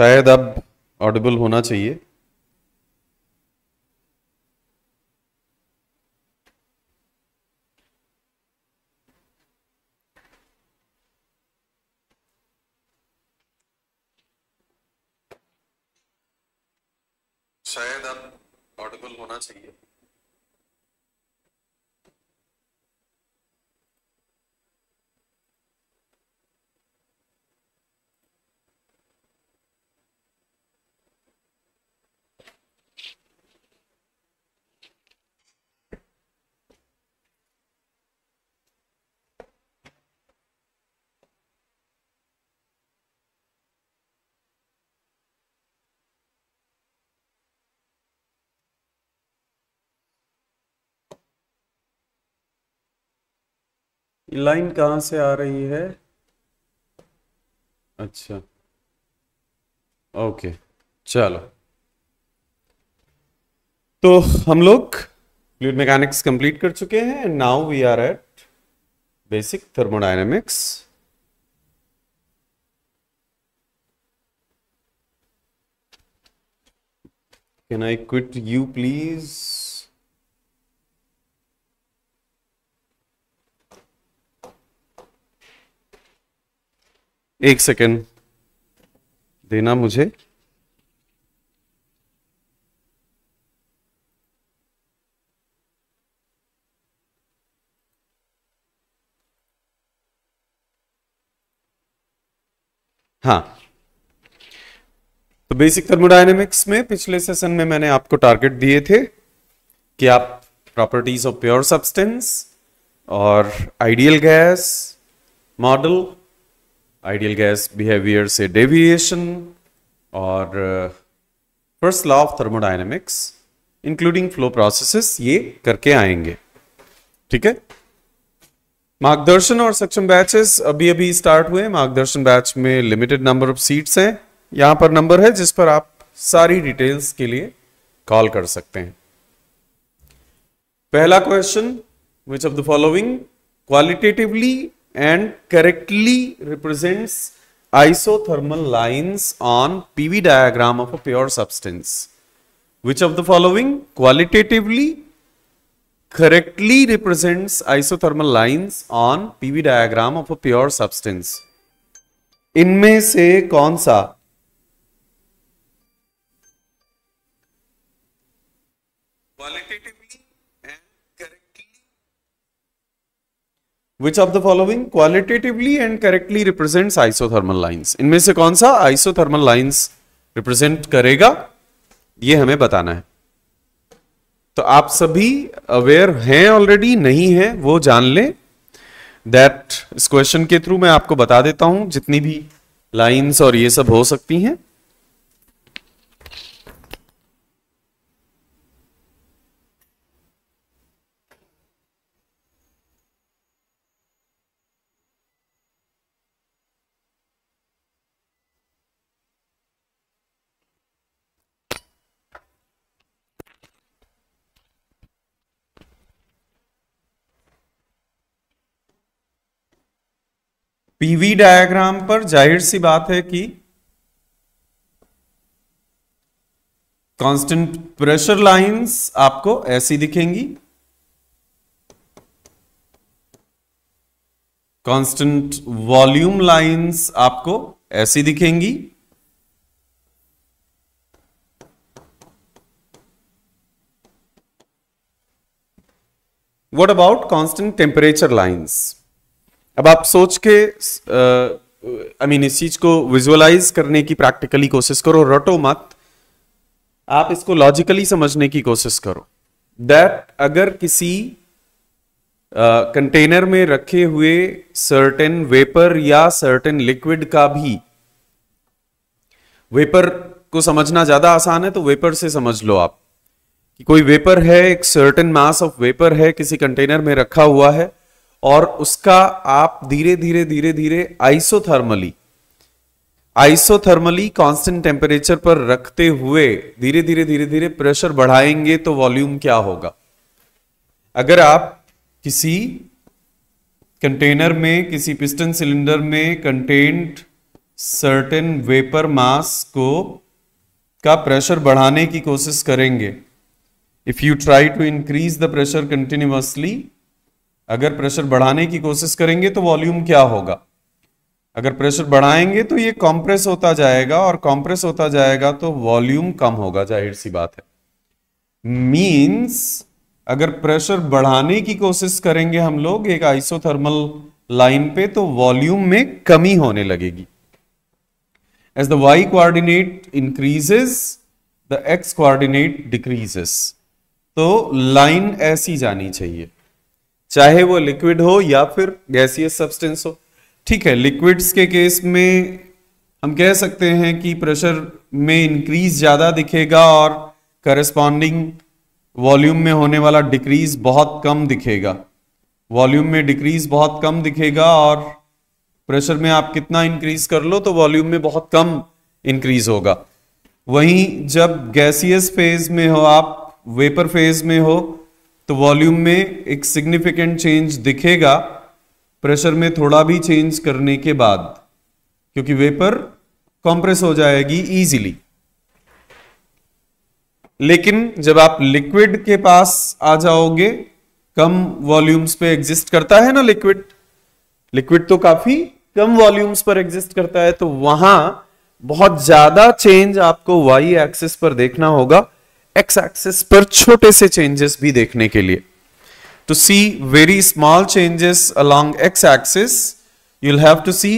शायद अब ऑडिबल होना चाहिए शायद अब ऑडिबल होना चाहिए लाइन कहाँ से आ रही है अच्छा ओके चलो तो हम लोग फ्लूड मैकेनिक्स कंप्लीट कर चुके हैं and now we are at basic thermodynamics Can I quit you, please? एक सेकेंड देना मुझे हाँ तो बेसिक थर्मोडायनेमिक्स में पिछले सेशन में मैंने आपको टारगेट दिए थे कि आप प्रॉपर्टीज ऑफ प्योर सब्सटेंस और ideal gas model ideal gas behaviour से डेविएशन और first law of thermodynamics including flow processes ये करके आएंगे ठीक है मार्गदर्शन और सक्षम बैचेस अभी अभी स्टार्ट हुए मार्गदर्शन बैच में लिमिटेड नंबर ऑफ सीट्स हैं यहां पर नंबर है जिस पर आप सारी डिटेल्स के लिए कॉल कर सकते हैं पहला question which of the following qualitatively and correctly represents isothermal lines on PV diagram of a pure substance. Which of the following qualitatively correctly represents isothermal lines on PV diagram of a pure substance? In may say, consa which of the following qualitatively and correctly represent isothermal lines इनमें से कौन सा isothermal lines represent करेगा ये हमें बताना है तो आप सभी अवेयर हैं ऑलरेडी नहीं है वो जान ले दैट इस क्वेश्चन के थ्रू मैं आपको बता देता हूं जितनी भी लाइन्स और ये सब हो सकती हैं पीवी डायग्राम पर जाहिर सी बात है कि कांस्टेंट प्रेशर लाइंस आपको ऐसी दिखेंगी कांस्टेंट वॉल्यूम लाइंस आपको ऐसी दिखेंगी what about constant temperature lines अब आप सोच के आई मीन इस चीज को विजुअलाइज करने की प्रैक्टिकली कोशिश करो रटो मत आप इसको लॉजिकली समझने की कोशिश करो दैट अगर किसी कंटेनर uh, में रखे हुए सर्टेन वेपर या सर्टेन लिक्विड का भी वेपर को समझना ज्यादा आसान है तो वेपर से समझ लो आप कि कोई वेपर है एक सर्टेन मास ऑफ वेपर है किसी कंटेनर में रखा हुआ है और उसका आप धीरे धीरे धीरे धीरे आइसोथर्मली आइसोथर्मली कांस्टेंट टेम्परेचर पर रखते हुए धीरे धीरे धीरे धीरे प्रेशर बढ़ाएंगे तो वॉल्यूम क्या होगा अगर आप किसी कंटेनर में किसी पिस्टन सिलेंडर में कंटेंट सर्टेन वेपर मास को का प्रेशर बढ़ाने की कोशिश करेंगे if you try to increase the pressure continuously अगर प्रेशर बढ़ाने की कोशिश करेंगे तो वॉल्यूम क्या होगा अगर प्रेशर बढ़ाएंगे तो ये कॉम्प्रेस होता जाएगा और कॉम्प्रेस होता जाएगा तो वॉल्यूम कम होगा जाहिर सी बात है मीन्स अगर प्रेशर बढ़ाने की कोशिश करेंगे हम लोग एक आइसोथर्मल लाइन पे तो वॉल्यूम में कमी होने लगेगी as the Y coordinate increases the X coordinate decreases तो लाइन ऐसी जानी चाहिए चाहे वो लिक्विड हो या फिर गैसियस सब्सटेंस हो ठीक है लिक्विड्स के केस में हम कह सकते हैं कि प्रेशर में इंक्रीज ज़्यादा दिखेगा और करस्पॉन्डिंग वॉल्यूम में होने वाला डिक्रीज बहुत कम दिखेगा वॉल्यूम में डिक्रीज बहुत कम दिखेगा और प्रेशर में आप कितना इंक्रीज कर लो तो वॉल्यूम में बहुत कम इंक्रीज होगा वहीं जब गैसियस फेज में हो आप वेपर फेज में हो तो वॉल्यूम में एक सिग्निफिकेंट चेंज दिखेगा प्रेशर में थोड़ा भी चेंज करने के बाद क्योंकि वेपर कंप्रेस हो जाएगी इजीली लेकिन जब आप लिक्विड के पास आ जाओगे कम वॉल्यूम्स पे एग्जिस्ट करता है ना लिक्विड लिक्विड तो काफी कम वॉल्यूम्स पर एग्जिस्ट करता है तो वहां बहुत ज्यादा चेंज आपको वाई एक्सिस पर देखना होगा एक्स एक्सिस पर छोटे से चेंजेस भी देखने के लिए to see very small changes along X axis you'll have to see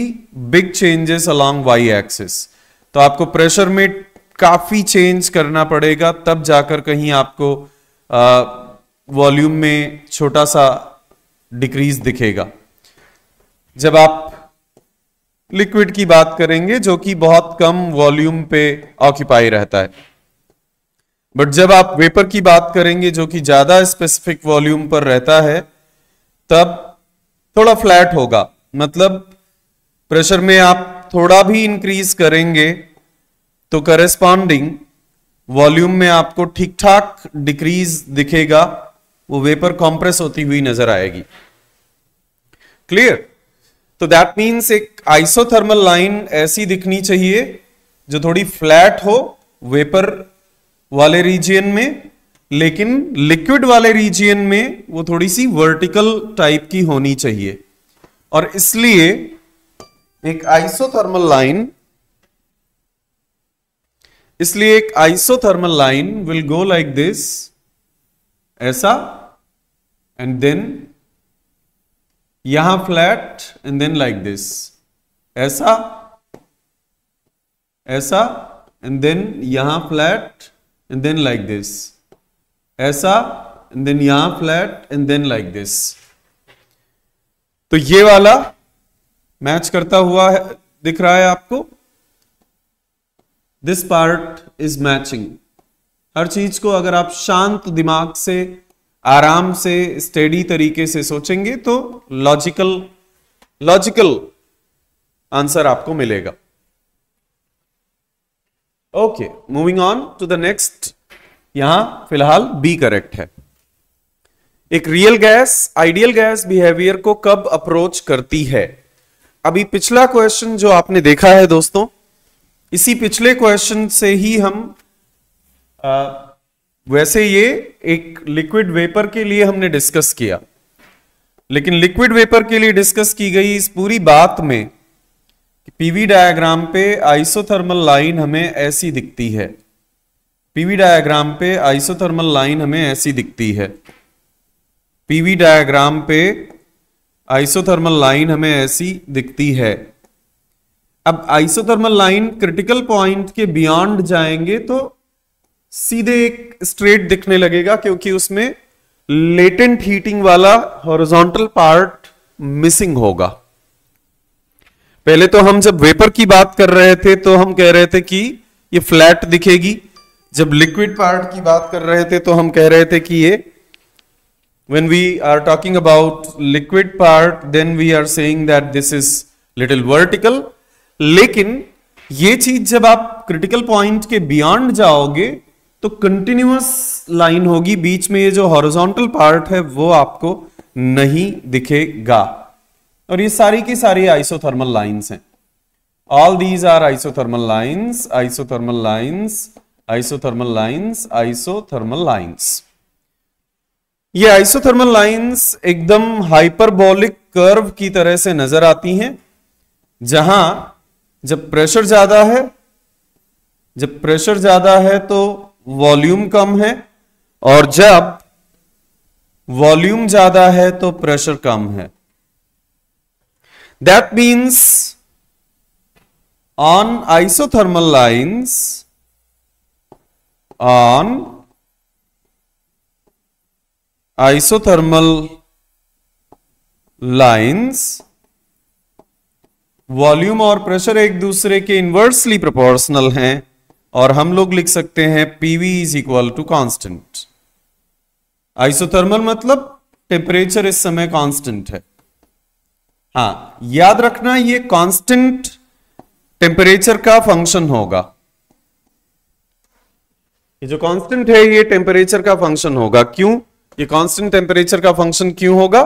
big changes along Y axis तो आपको प्रेशर में काफी चेंज करना पड़ेगा तब जाकर कहीं आपको वॉल्यूम में छोटा सा डिक्रीज दिखेगा जब आप लिक्विड की बात करेंगे जो कि बहुत कम वॉल्यूम पे ऑक्यूपाई रहता है बट जब आप वेपर की बात करेंगे जो कि ज्यादा स्पेसिफिक वॉल्यूम पर रहता है तब थोड़ा फ्लैट होगा मतलब प्रेशर में आप थोड़ा भी इंक्रीज करेंगे तो करेस्पॉन्डिंग वॉल्यूम में आपको ठीक ठाक डिक्रीज दिखेगा वो वेपर कॉम्प्रेस होती हुई नजर आएगी क्लियर तो दैट मीन्स एक आइसोथर्मल लाइन ऐसी दिखनी चाहिए जो थोड़ी फ्लैट हो वेपर वाले रीजियन में लेकिन लिक्विड वाले रीजियन में वो थोड़ी सी वर्टिकल टाइप की होनी चाहिए और इसलिए एक आइसोथर्मल लाइन इसलिए एक isothermal line will go like this ऐसा एंड देन यहां flat and then like this ऐसा ऐसा एंड देन यहां flat and then like this ऐसा एंड देन यहां flat and then like this तो ये वाला मैच करता हुआ है दिख रहा है आपको दिस पार्ट इज मैचिंग हर चीज को अगर आप शांत दिमाग से आराम से स्टडी तरीके से सोचेंगे तो लॉजिकल लॉजिकल आंसर आपको मिलेगा okay moving on to the next यहां फिलहाल बी करेक्ट है एक real gas ideal gas behaviour को कब अप्रोच करती है अभी पिछला क्वेश्चन जो आपने देखा है दोस्तों इसी पिछले क्वेश्चन से ही हम आ, वैसे ये एक लिक्विड वेपर के लिए हमने डिस्कस किया लेकिन लिक्विड वेपर के लिए डिस्कस की गई इस पूरी बात में कि पीवी डायग्राम पे आइसोथर्मल लाइन हमें ऐसी दिखती है पीवी डायग्राम पे आइसोथर्मल लाइन हमें ऐसी दिखती है पीवी डायग्राम पे आइसोथर्मल लाइन हमें ऐसी दिखती है अब आइसोथर्मल लाइन क्रिटिकल पॉइंट के बियॉन्ड जाएंगे तो सीधे एक स्ट्रेट दिखने लगेगा क्योंकि उसमें लेटेंट हीटिंग वाला हॉरिजॉन्टल पार्ट मिसिंग होगा पहले तो हम जब वेपर की बात कर रहे थे तो हम कह रहे थे कि ये फ्लैट दिखेगी जब लिक्विड पार्ट की बात कर रहे थे तो हम कह रहे थे कि ये when we are talking about liquid part then we are saying that this is little लेकिन ये चीज जब आप क्रिटिकल पॉइंट के बियॉन्ड जाओगे तो कंटिन्यूस लाइन होगी बीच में ये जो हॉरिजॉन्टल पार्ट है वो आपको नहीं दिखेगा और ये सारी की सारी आइसोथर्मल लाइंस हैं all these are isothermal lines isothermal lines isothermal lines isothermal lines ये आइसोथर्मल लाइंस एकदम हाइपरबोलिक कर्व की तरह से नजर आती हैं जहां जब प्रेशर ज्यादा है जब प्रेशर ज्यादा है तो वॉल्यूम कम है और जब वॉल्यूम ज्यादा है तो प्रेशर कम है That means on isothermal lines, on isothermal lines, volume और प्रेशर एक दूसरे के इन्वर्सली प्रोपोर्शनल हैं और हम लोग लिख सकते हैं PV is equal to constant isothermal मतलब टेम्परेचर इस समय कांस्टेंट है हाँ याद रखना ये कांस्टेंट टेम्परेचर का फंक्शन होगा ये जो कांस्टेंट है ये टेम्परेचर का फंक्शन होगा क्यों ये कांस्टेंट टेम्परेचर का फंक्शन क्यों होगा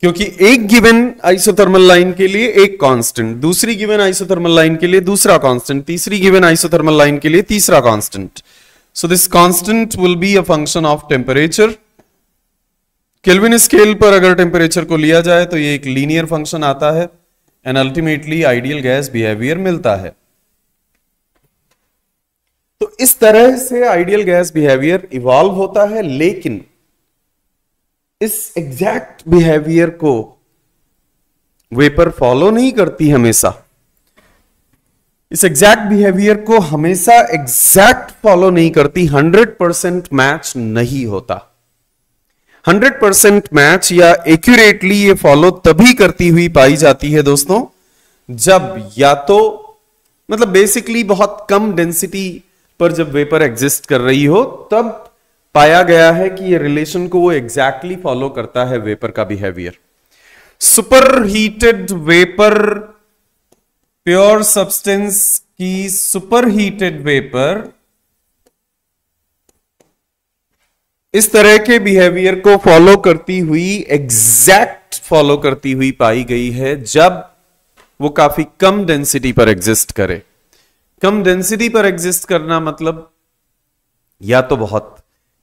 क्योंकि एक गिवन आइसोथर्मल लाइन के लिए एक कांस्टेंट दूसरी गिवन आइसोथर्मल लाइन के लिए दूसरा कांस्टेंट तीसरी गिवन आइसोथर्मल लाइन के लिए तीसरा constant so this constant will be a function of temperature Kelvin scale पर अगर टेम्परेचर को लिया जाए तो ये एक लीनियर फंक्शन आता है and ultimately ideal gas behaviour मिलता है तो इस तरह से आइडियल गैस बिहेवियर इवॉल्व होता है लेकिन इस एग्जैक्ट बिहेवियर को वेपर फॉलो नहीं करती हमेशा इस एग्जैक्ट बिहेवियर को हमेशा एग्जैक्ट फॉलो नहीं करती 100% मैच नहीं होता 100 परसेंट मैच या एक्यूरेटली ये फॉलो तभी करती हुई पाई जाती है दोस्तों जब या तो मतलब बेसिकली बहुत कम डेंसिटी पर जब वेपर एग्जिस्ट कर रही हो तब पाया गया है कि ये रिलेशन को वो एग्जैक्टली फॉलो करता है वेपर का behaviour super heated vapour pure substance की सुपर हीटेड वेपर इस तरह के बिहेवियर को फॉलो करती हुई एग्जैक्ट फॉलो करती हुई पाई गई है जब वो काफी कम डेंसिटी पर एग्जिस्ट करे कम डेंसिटी पर एग्जिस्ट करना मतलब या तो बहुत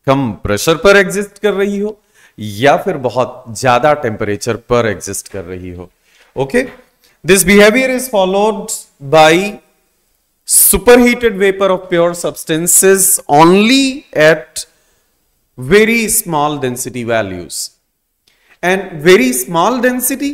कम प्रेशर पर एग्जिस्ट कर रही हो या फिर बहुत ज्यादा टेम्परेचर पर एग्जिस्ट कर रही हो okay this behaviour is followed by super heated vapour of pure substances only at very small density values. And very small density,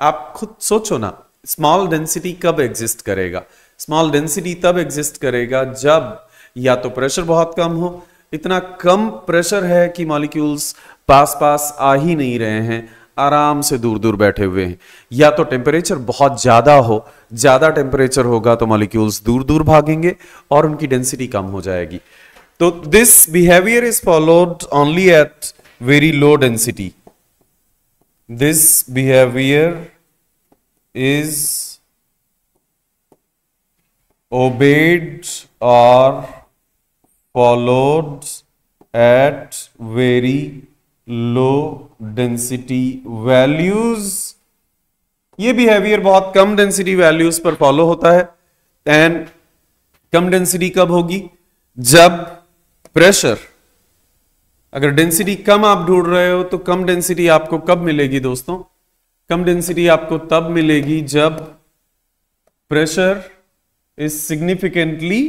आप खुद सोचो ना small density कब एग्जिस्ट करेगा स्मॉल density तब एग्जिस्ट करेगा जब या तो प्रेशर बहुत कम हो इतना कम प्रेशर है कि मॉलिक्यूल्स पास पास आ ही नहीं रहे हैं आराम से दूर दूर बैठे हुए हैं या तो टेम्परेचर बहुत ज़्यादा हो ज़्यादा टेम्परेचर होगा तो मॉलिक्यूल्स दूर दूर भागेंगे और उनकी डेंसिटी कम हो जाएगी तो this behaviour is followed only at very low density this behaviour is obeyed और followed at very low density values ये बिहेवियर बहुत कम डेंसिटी वैल्यूज पर फॉलो होता है एंड कम डेंसिटी कब होगी जब प्रेशर अगर डेंसिटी कम आप ढूंढ रहे हो तो कम डेंसिटी आपको कब मिलेगी दोस्तों कम डेंसिटी आपको तब मिलेगी जब pressure is significantly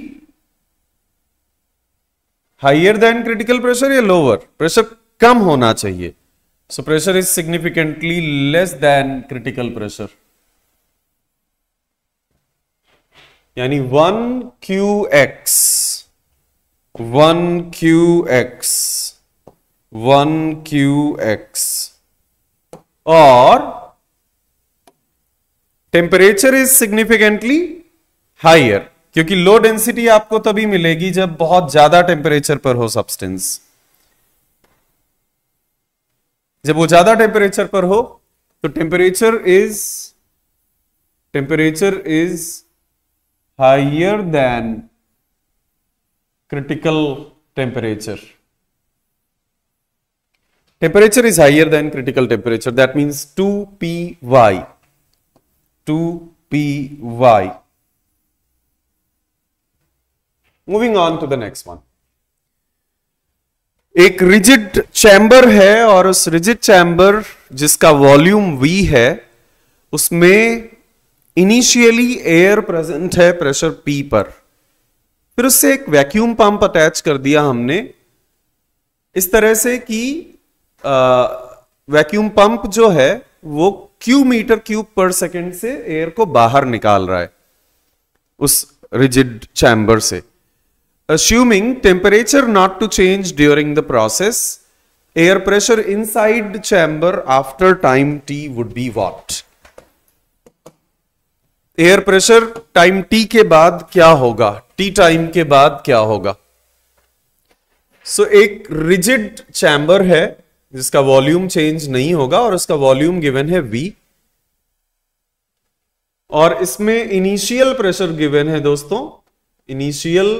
higher than critical pressure या लोअर प्रेशर कम होना चाहिए so pressure is significantly less than critical pressure यानी one Q X one Q X one Q X और टेम्परेचर इज सिग्निफिकेंटली हायर क्योंकि लो डेंसिटी आपको तभी मिलेगी जब बहुत ज्यादा टेम्परेचर पर हो सब्सटेंस जब वो ज्यादा टेम्परेचर पर हो तो temperature is temperature is higher than critical temperature. Temperature is higher than critical temperature. That means 2 py 2 py Moving on to the next one. एक रिजिड चैम्बर है और उस रिजिड चैम्बर जिसका वॉल्यूम V है उसमें इनिशियली एयर प्रेजेंट है pressure P पर फिर उससे एक वैक्यूम पंप अटैच कर दिया हमने इस तरह से कि वैक्यूम पंप जो है वो Q metre cube per second से एयर को बाहर निकाल रहा है उस रिजिड चैम्बर से assuming temperature not to change during the process air pressure inside chamber after time T would be what air pressure time T के बाद क्या होगा टी टाइम के बाद क्या होगा सो so, एक रिजिड चैम्बर है जिसका वॉल्यूम चेंज नहीं होगा और उसका वॉल्यूम गिवन है वी और इसमें इनिशियल प्रेशर गिवन है दोस्तों initial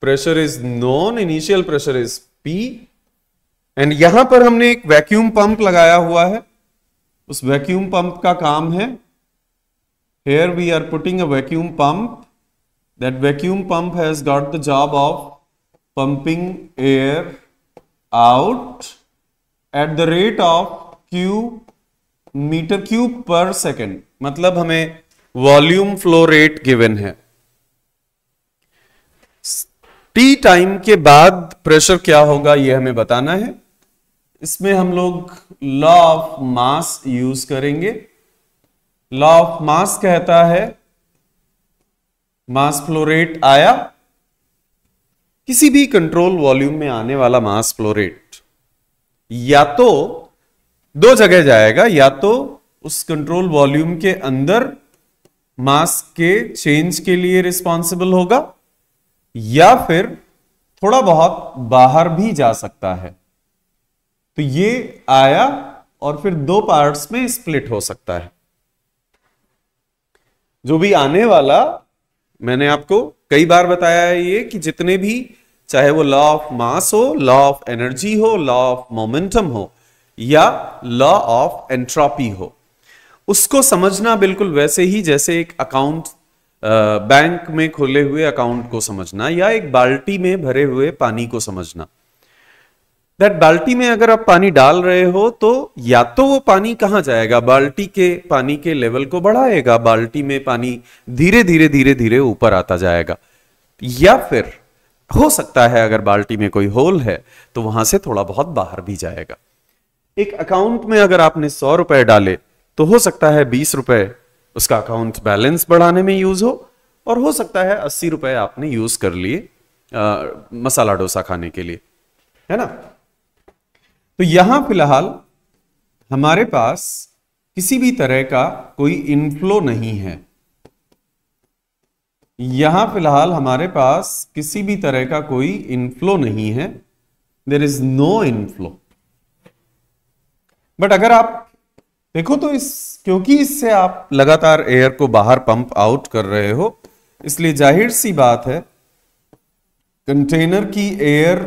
pressure is known initial pressure is P and यहां पर हमने एक वैक्यूम पंप लगाया हुआ है उस वैक्यूम पंप का काम है here we are putting a vacuum pump that vacuum pump has got the job of pumping air out at the rate of Q metre cube per second मतलब हमें volume flow rate given है T time के बाद pressure क्या होगा यह हमें बताना है इसमें हम लोग लॉ ऑफ मास यूज करेंगे लॉ ऑफ मास कहता है मास फ्लोरेट आया किसी भी कंट्रोल वॉल्यूम में आने वाला मास फ्लोरेट या तो दो जगह जाएगा या तो उस कंट्रोल वॉल्यूम के अंदर मास के चेंज के लिए रिस्पॉन्सिबल होगा या फिर थोड़ा बहुत बाहर भी जा सकता है तो ये आया और फिर दो पार्ट्स में स्प्लिट हो सकता है जो भी आने वाला मैंने आपको कई बार बताया है ये कि जितने भी चाहे वो लॉ ऑफ मास हो लॉ ऑफ एनर्जी हो लॉ ऑफ मोमेंटम हो या लॉ ऑफ एंट्रोपी हो उसको समझना बिल्कुल वैसे ही जैसे एक अकाउंट बैंक में खोले हुए अकाउंट को समझना या एक बाल्टी में भरे हुए पानी को समझना दैट बाल्टी में अगर आप पानी डाल रहे हो तो या तो वो पानी कहाँ जाएगा बाल्टी के पानी के लेवल को बढ़ाएगा बाल्टी में पानी धीरे धीरे धीरे धीरे ऊपर आता जाएगा या फिर हो सकता है अगर बाल्टी में कोई होल है तो वहां से थोड़ा बहुत बाहर भी जाएगा एक अकाउंट में अगर आपने सौ रुपए डाले तो हो सकता है बीस रुपए उसका अकाउंट बैलेंस बढ़ाने में यूज हो और हो सकता है अस्सी रुपए आपने यूज कर लिए मसाला डोसा खाने के लिए है ना तो यहां फिलहाल हमारे पास किसी भी तरह का कोई इनफ्लो नहीं है यहां फिलहाल हमारे पास किसी भी तरह का कोई इनफ्लो नहीं है there is no inflow but अगर आप देखो तो इस क्योंकि इससे आप लगातार एयर को बाहर पंप आउट कर रहे हो इसलिए जाहिर सी बात है कंटेनर की एयर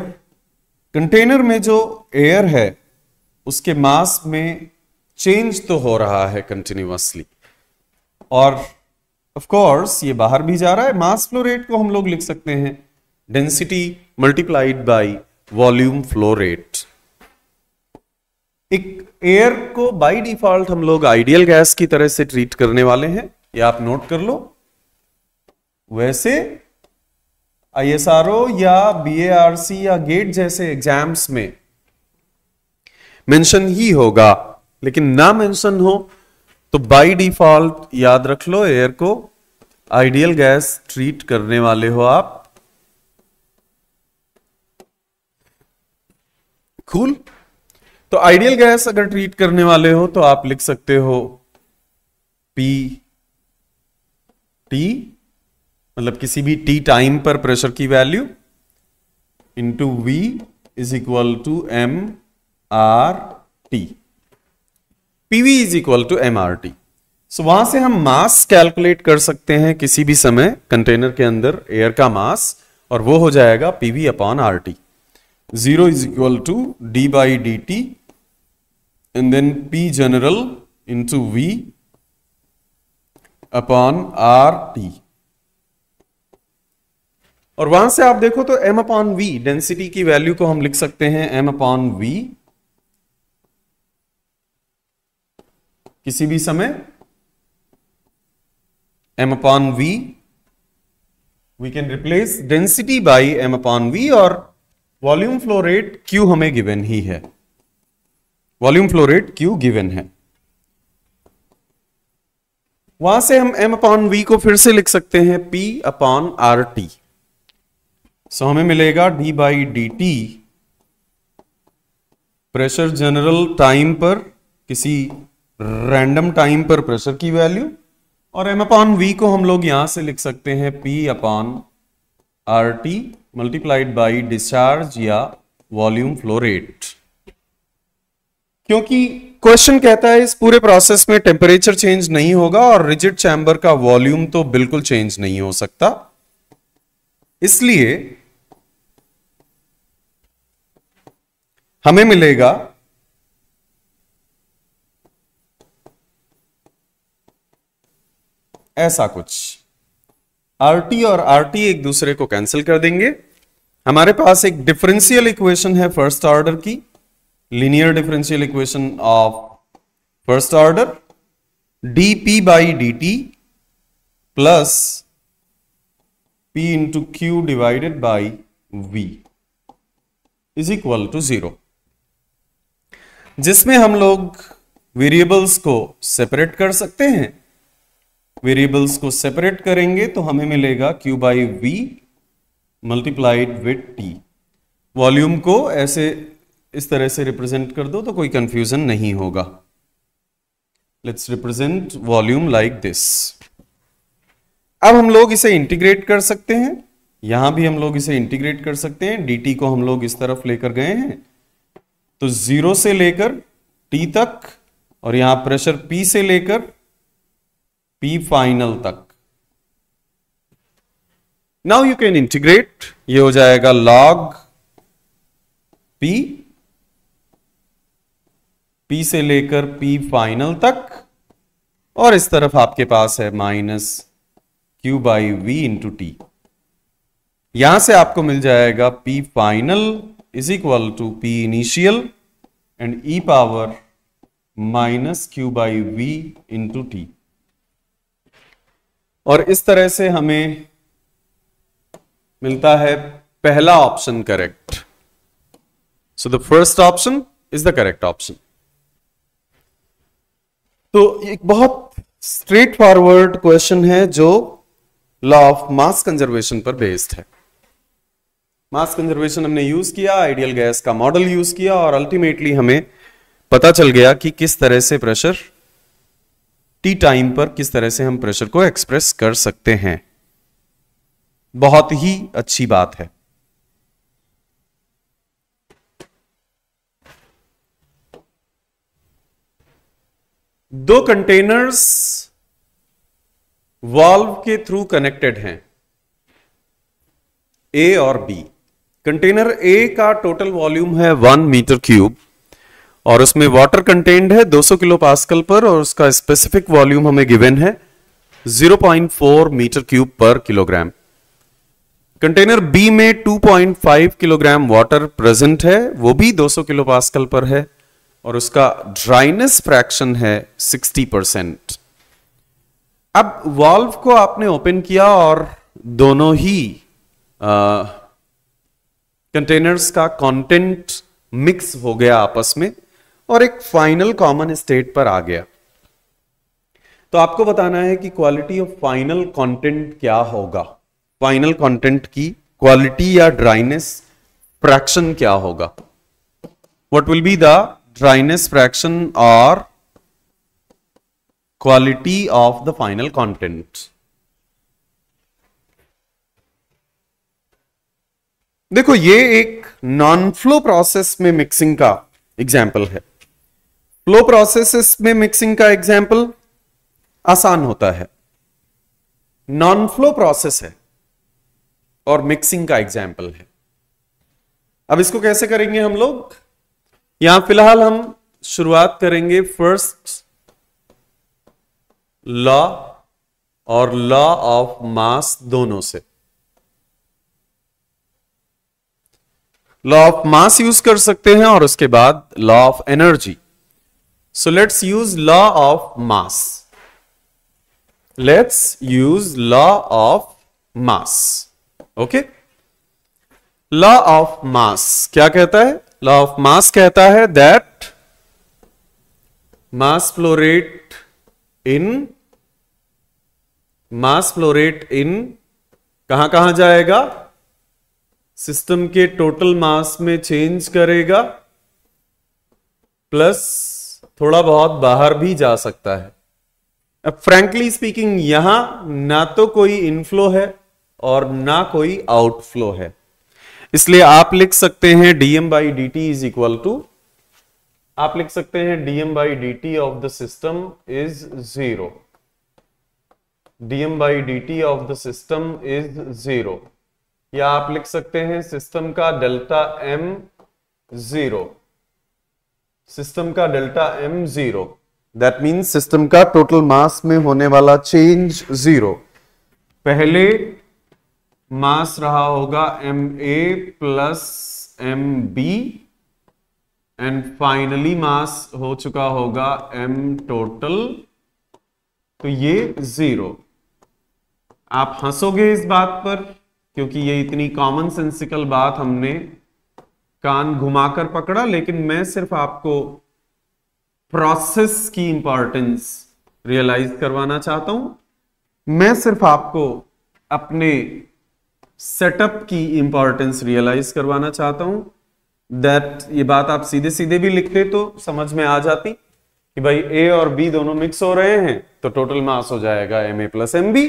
कंटेनर में जो एयर है उसके मास में चेंज तो हो रहा है कंटिन्यूसली और ऑफ कोर्स ये बाहर भी जा रहा है मास फ्लो रेट को हम लोग लिख सकते हैं density multiplied by volume flow rate एक एयर को बाय डिफॉल्ट हम लोग आइडियल गैस की तरह से ट्रीट करने वाले हैं ये आप नोट कर लो वैसे आईएसआरओ या बीएआरसी या गेट जैसे एग्जाम्स में मेंशन ही होगा लेकिन ना मेंशन हो तो बाय डिफॉल्ट याद रख लो एयर को आइडियल गैस ट्रीट करने वाले हो आप कूल तो आइडियल गैस अगर ट्रीट करने वाले हो तो आप लिख सकते हो पी टी मतलब किसी भी टी टाइम पर प्रेशर की value into V is equal to M R T PV is equal to M R T so वहां से हम मास कैलकुलेट कर सकते हैं किसी भी समय कंटेनर के अंदर एयर का मास और वो हो जाएगा PV upon R T zero is equal to D by D T and then P general into V upon R T और वहां से आप देखो तो m अपॉन वी डेंसिटी की वैल्यू को हम लिख सकते हैं m अपॉन वी किसी भी समय m upon V we can replace density by M upon V और वॉल्यूम फ्लो रेट क्यू हमें गिवन ही है volume flow rate Q given है वहां से हम m अपॉन वी को फिर से लिख सकते हैं p upon R T so so, हमें मिलेगा D by D T pressure general time पर किसी रैंडम टाइम पर प्रेशर की वैल्यू और एम अपॉन वी को हम लोग यहां से लिख सकते हैं P upon R T multiplied by discharge या वॉल्यूम फ्लोरेट क्योंकि क्वेश्चन कहता है इस पूरे प्रोसेस में टेम्परेचर चेंज नहीं होगा और रिजिड चैम्बर का वॉल्यूम तो बिल्कुल चेंज नहीं हो सकता इसलिए हमें मिलेगा ऐसा कुछ आरटी और आरटी एक दूसरे को कैंसिल कर देंगे हमारे पास एक डिफरेंशियल इक्वेशन है फर्स्ट ऑर्डर की differential equation of first order D P by D T plus P into Q divided by V is equal to zero जिसमें हम लोग वेरिएबल्स को सेपरेट कर सकते हैं वेरिएबल्स को सेपरेट करेंगे तो हमें मिलेगा Q by V multiplied with T volume को ऐसे इस तरह से रिप्रेजेंट कर दो तो कोई कंफ्यूजन नहीं होगा let's represent volume like this अब हम लोग इसे इंटीग्रेट कर सकते हैं यहां भी हम लोग इसे इंटीग्रेट कर सकते हैं डी को हम लोग इस तरफ लेकर गए हैं तो जीरो से लेकर टी तक और यहां प्रेशर पी से लेकर पी फाइनल तक नाउ यू कैन इंटीग्रेट ये हो जाएगा लॉग पी पी से लेकर पी फाइनल तक और इस तरफ आपके पास है minus Q by V into T यहां से आपको मिल जाएगा P final is equal to P initial and E power minus Q by V into T और इस तरह से हमें मिलता है पहला option correct so the first option is the correct option तो एक बहुत स्ट्रेट फॉरवर्ड क्वेश्चन है जो लॉ ऑफ मास कंजर्वेशन पर बेस्ड है मास कंजर्वेशन हमने यूज किया आइडियल गैस का मॉडल यूज किया और अल्टीमेटली हमें पता चल गया कि किस तरह से प्रेशर टी टाइम पर किस तरह से हम प्रेशर को एक्सप्रेस कर सकते हैं बहुत ही अच्छी बात है दो कंटेनर्स वाल्व के थ्रू कनेक्टेड हैं ए और बी कंटेनर ए का टोटल वॉल्यूम है वन मीटर क्यूब और उसमें वाटर कंटेंट है 200 किलो पास्कल पर और उसका स्पेसिफिक वॉल्यूम हमें गिवन है 0.4 metre cube per kilogram container B में 2.5 किलोग्राम वाटर प्रेजेंट है वो भी 200 किलो पास्कल पर है और उसका ड्राइनेस फ्रैक्शन है 60 परसेंट अब वॉल्व को आपने ओपन किया और दोनों ही कंटेनर्स का कंटेंट मिक्स हो गया आपस में और एक फाइनल कॉमन स्टेट पर आ गया तो आपको बताना है कि क्वालिटी ऑफ फाइनल कंटेंट क्या होगा फाइनल कंटेंट की क्वालिटी या ड्राइनेस फ्रैक्शन क्या होगा what will be the dryness fraction और quality of the final content देखो ये एक नॉन फ्लो प्रोसेस में मिक्सिंग का एग्जाम्पल है फ्लो प्रोसेस में मिक्सिंग का एग्जाम्पल आसान होता है नॉन फ्लो प्रोसेस है और मिक्सिंग का एग्जाम्पल है अब इसको कैसे करेंगे हम लोग यहां फिलहाल हम शुरुआत करेंगे फर्स्ट लॉ और लॉ ऑफ मास दोनों से लॉ ऑफ मास यूज कर सकते हैं और उसके बाद law of energy so let's use law of mass let's use law of mass okay law of mass क्या कहता है लॉ ऑफ मास कहता है that mass flow rate in mass flow rate in कहां कहां जाएगा सिस्टम के टोटल मास में चेंज करेगा प्लस थोड़ा बहुत बाहर भी जा सकता है अब फ्रैंकली स्पीकिंग यहां ना तो कोई इनफ्लो है और ना कोई आउटफ्लो है इसलिए आप लिख सकते हैं DM by D T is equal to आप लिख सकते हैं DM by D T of the system is zero dm D T of the system is zero या आप लिख सकते हैं सिस्टम का डेल्टा m जीरो सिस्टम का delta m zero that means system का टोटल मास में होने वाला चेंज जीरो पहले मास रहा होगा M A plus M B and finally मास हो चुका होगा एम टोटल तो ये जीरो आप हंसोगे इस बात पर क्योंकि ये इतनी कॉमन सेंसिकल बात हमने कान घुमाकर पकड़ा लेकिन मैं सिर्फ आपको प्रोसेस की इंपॉर्टेंस रियलाइज करवाना चाहता हूं मैं सिर्फ आपको अपने सेटअप की इंपॉर्टेंस रियलाइज करवाना चाहता हूं दैट ये बात आप सीधे सीधे भी लिखते तो समझ में आ जाती कि भाई ए और बी दोनों मिक्स हो रहे हैं तो टोटल मास हो जाएगा M A plus M B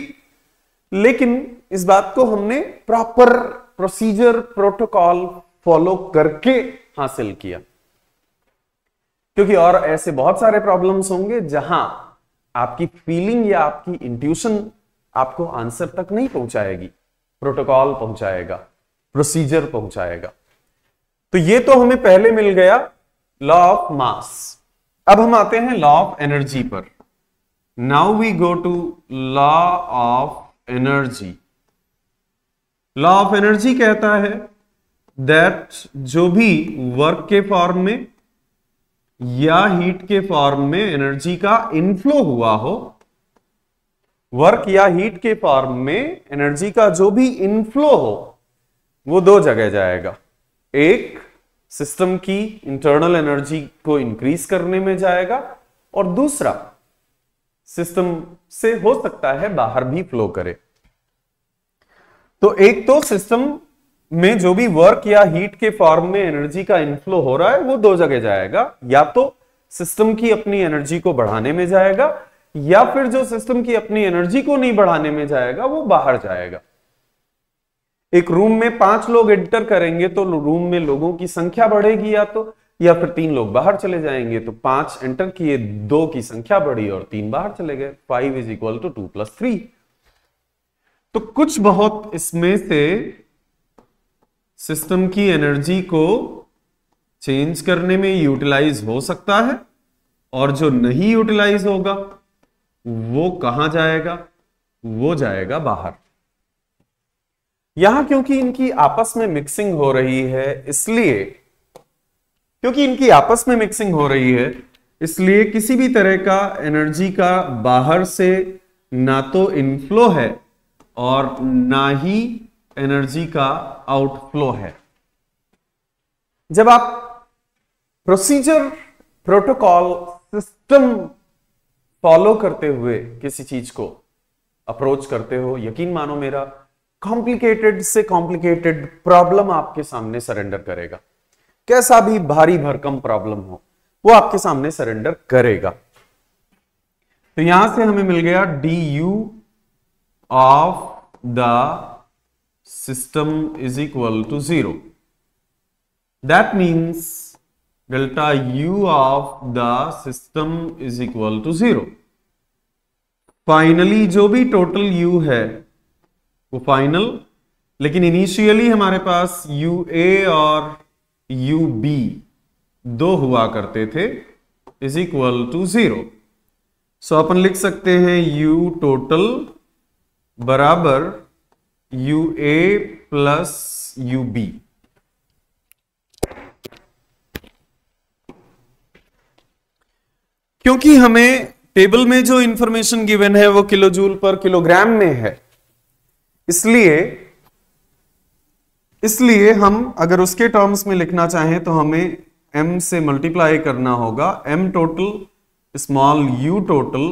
लेकिन इस बात को हमने प्रॉपर प्रोसीजर प्रोटोकॉल फॉलो करके हासिल किया क्योंकि और ऐसे बहुत सारे प्रॉब्लम्स होंगे जहां आपकी फीलिंग या आपकी इंट्यूशन आपको आंसर तक नहीं पहुंचाएगी प्रोटोकॉल पहुंचाएगा प्रोसीजर पहुंचाएगा तो ये तो हमें पहले मिल गया लॉ ऑफ मास अब हम आते हैं लॉ ऑफ एनर्जी पर now we go to law of energy law of energy कहता है दैट जो भी वर्क के फॉर्म में या हीट के फॉर्म में एनर्जी का इनफ्लो हुआ हो वर्क या हीट के फॉर्म में एनर्जी का जो भी इनफ्लो हो वो दो जगह जाएगा एक सिस्टम की इंटरनल एनर्जी को इंक्रीज करने में जाएगा और दूसरा सिस्टम से हो सकता है बाहर भी फ्लो करे तो एक तो सिस्टम में जो भी वर्क या हीट के फॉर्म में एनर्जी का इनफ्लो हो रहा है वो दो जगह जाएगा या तो सिस्टम की अपनी एनर्जी को बढ़ाने में जाएगा या फिर जो सिस्टम की अपनी एनर्जी को नहीं बढ़ाने में जाएगा वो बाहर जाएगा एक रूम में पांच लोग एंटर करेंगे तो रूम में लोगों की संख्या बढ़ेगी या तो या फिर तीन लोग बाहर चले जाएंगे तो पांच एंटर किए दो की संख्या बढ़ी और तीन बाहर चले गए five is equal to two plus three तो कुछ बहुत इसमें से सिस्टम की एनर्जी को चेंज करने में यूटिलाइज हो सकता है और जो नहीं यूटिलाइज होगा वो कहां जाएगा वो जाएगा बाहर यहां क्योंकि इनकी आपस में मिक्सिंग हो रही है इसलिए क्योंकि इनकी आपस में मिक्सिंग हो रही है इसलिए किसी भी तरह का एनर्जी का बाहर से ना तो इनफ्लो है और ना ही एनर्जी का आउटफ्लो है जब आप प्रोसीजर प्रोटोकॉल सिस्टम फॉलो करते हुए किसी चीज को अप्रोच करते हो यकीन मानो मेरा कॉम्प्लिकेटेड से कॉम्प्लिकेटेड प्रॉब्लम आपके सामने सरेंडर करेगा कैसा भी भारी भरकम प्रॉब्लम हो वो आपके सामने सरेंडर करेगा तो यहां से हमें मिल गया D U of the system is equal to zero that means delta U of the system is equal to zero finally जो भी टोटल यू है वो फाइनल लेकिन इनिशियली हमारे पास यू ए और यू बी दो हुआ करते थे is equal to zero so अपन लिख सकते हैं यू टोटल बराबर U A plus U B क्योंकि हमें टेबल में जो इंफॉर्मेशन गिवन है वो किलो जूल पर किलोग्राम में है इसलिए इसलिए हम अगर उसके टर्म्स में लिखना चाहें तो हमें m से मल्टीप्लाई करना होगा m total small u total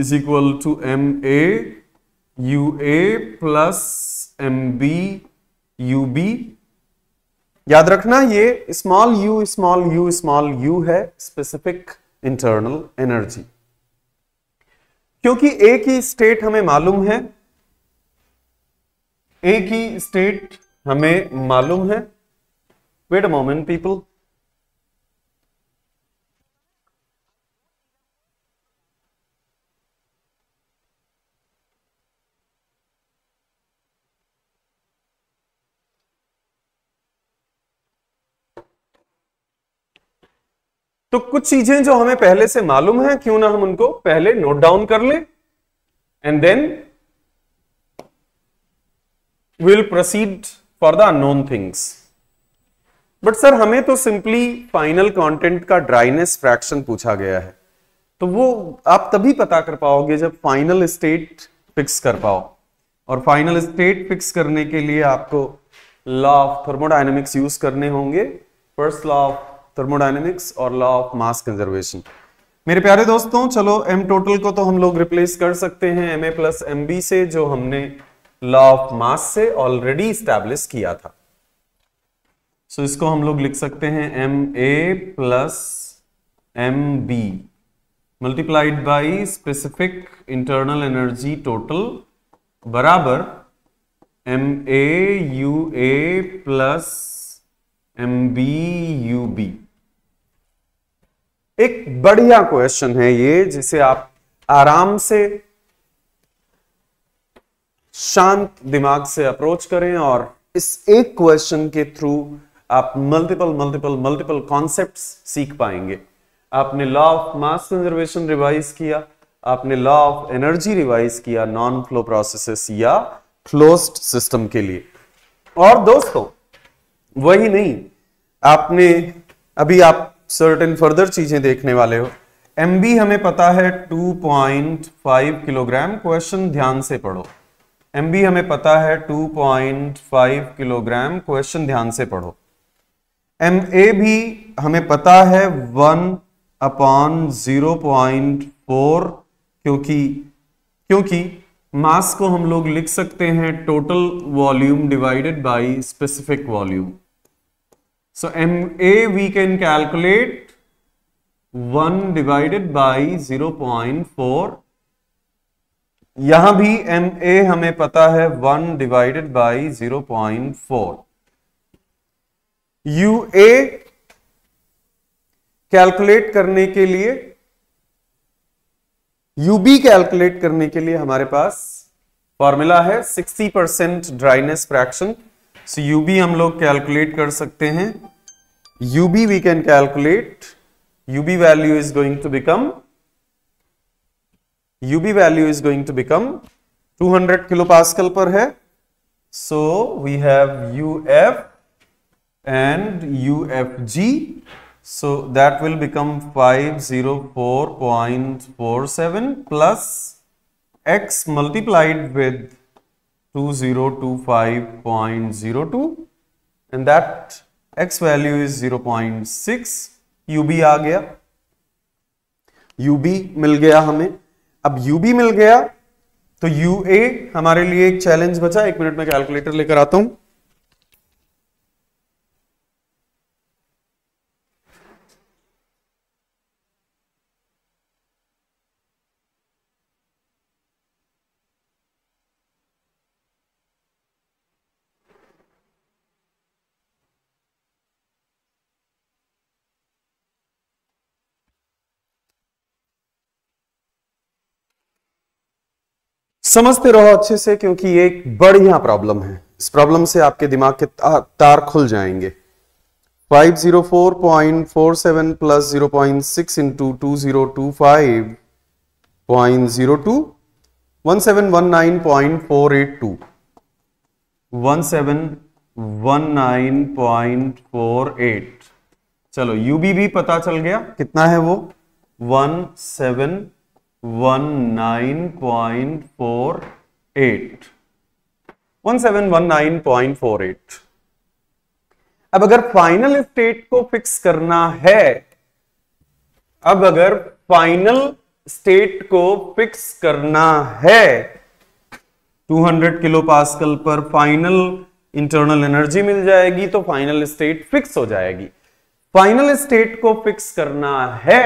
is equal to M A U A plus M B U B याद रखना ये small U small U small U है स्पेसिफिक इंटरनल एनर्जी क्योंकि ए की स्टेट हमें मालूम है एक ही स्टेट हमें मालूम है वेट अ मोमेंट पीपल तो कुछ चीजें जो हमें पहले से मालूम है क्यों ना हम उनको पहले नोट डाउन कर ले and then will proceed for the unknown things but sir हमें तो सिंपली फाइनल कंटेंट का ड्राइनेस फ्रैक्शन पूछा गया है तो वो आप तभी पता कर पाओगे जब फाइनल स्टेट फिक्स कर पाओ और फाइनल स्टेट फिक्स करने के लिए आपको लॉ ऑफ थर्मोडाइनमिक्स यूज करने होंगे फर्स्ट लॉ ऑफ थर्मोडाइनमिक्स और लॉ ऑफ मास कंजर्वेशन मेरे प्यारे दोस्तों चलो एम टोटल को तो हम लोग रिप्लेस कर सकते हैं M A plus M B से जो हमने लॉ ऑफ मास से ऑलरेडी स्टैब्लिश किया था सो so, इसको हम लोग लिख सकते हैं M A plus M B multiplied by specific internal energy total बराबर M A U A plus M B U B एक बढ़िया क्वेश्चन है ये जिसे आप आराम से शांत दिमाग से अप्रोच करें और इस एक क्वेश्चन के थ्रू आप मल्टीपल मल्टीपल मल्टीपल कॉन्सेप्ट सीख पाएंगे आपने law of mass conservation revise किया आपने लॉ ऑफ एनर्जी रिवाइज किया नॉन फ्लो प्रोसेसेस या क्लोज्ड सिस्टम के लिए और दोस्तों वही नहीं आपने अभी आप सर्टेन फर्दर चीजें देखने वाले हो एमबी हमें पता है 2.5 किलोग्राम क्वेश्चन ध्यान से पढ़ो एम बी हमें पता है 2.5 किलोग्राम क्वेश्चन ध्यान से पढ़ो एम ए भी हमें पता है one upon zero point four क्योंकि क्योंकि मास को हम लोग लिख सकते हैं total volume divided by specific volume so M A we can calculate one divided by zero point four यहां भी एम ए हमें पता है one divided by zero point four U A calculate करने के लिए यू बी कैलकुलेट करने के लिए हमारे पास फॉर्मूला है 60% percent dryness fraction so U B हम लोग कैलकुलेट कर सकते हैं U B we can calculate U B value is going to become U B value is going to become 200 kilo pascal पर है so we have U F and U F G so that will become five 504.47 plus X multiplied with two two zero zero five point two and that X value is zero point six आ गया U B मिल गया हमें अब you B मिल गया तो U A हमारे लिए एक चैलेंज बचा एक मिनट में कैलकुलेटर लेकर आता हूं समझते रहो अच्छे से क्योंकि ये एक बढ़िया प्रॉब्लम है इस प्रॉब्लम से आपके दिमाग के तार खुल जाएंगे 504.47 plus 0.6 into two zero two five point zero two one seven one nine point four eight two one seven one nine point four eight चलो यूबी भी पता चल गया कितना है वो वन सेवन 1719.48 अब अगर फाइनल स्टेट को फिक्स करना है अब अगर फाइनल स्टेट को फिक्स करना है 200 किलो पास्कल पर फाइनल इंटरनल एनर्जी मिल जाएगी तो फाइनल स्टेट फिक्स हो जाएगी फाइनल स्टेट को फिक्स करना है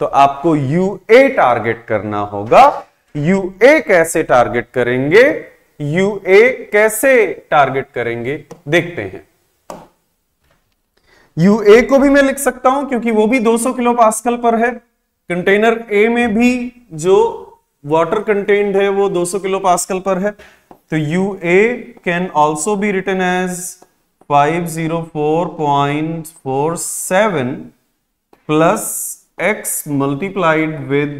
तो आपको UA टारगेट करना होगा UA कैसे टारगेट करेंगे UA कैसे टारगेट करेंगे देखते हैं UA को भी मैं लिख सकता हूं क्योंकि वो भी 200 किलो पास्कल पर है कंटेनर A में भी जो वाटर कंटेन्ड है वो 200 किलो पास्कल पर है तो UA can also be return as 504.47 plus x multiplied with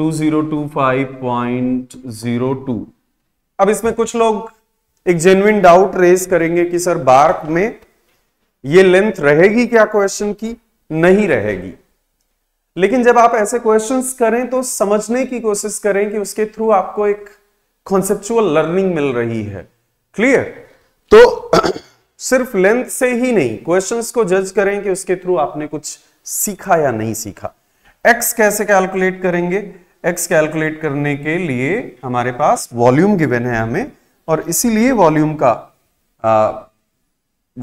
2025.02 अब इसमें कुछ लोग एक जेन्युन डाउट रेज करेंगे कि सर बार्क में ये लेंथ रहेगी क्या क्वेश्चन की नहीं रहेगी लेकिन जब आप ऐसे क्वेश्चंस करें तो समझने की कोशिश करें कि उसके थ्रू आपको एक कॉन्सेप्चुअल लर्निंग मिल रही है क्लियर तो सिर्फ लेंथ से ही नहीं क्वेश्चंस को जज करें कि उसके थ्रू आपने कुछ सीखा या नहीं सीखा एक्स कैसे कैलकुलेट करेंगे एक्स कैलकुलेट करने के लिए हमारे पास वॉल्यूम गिवन है हमें और इसीलिए वॉल्यूम का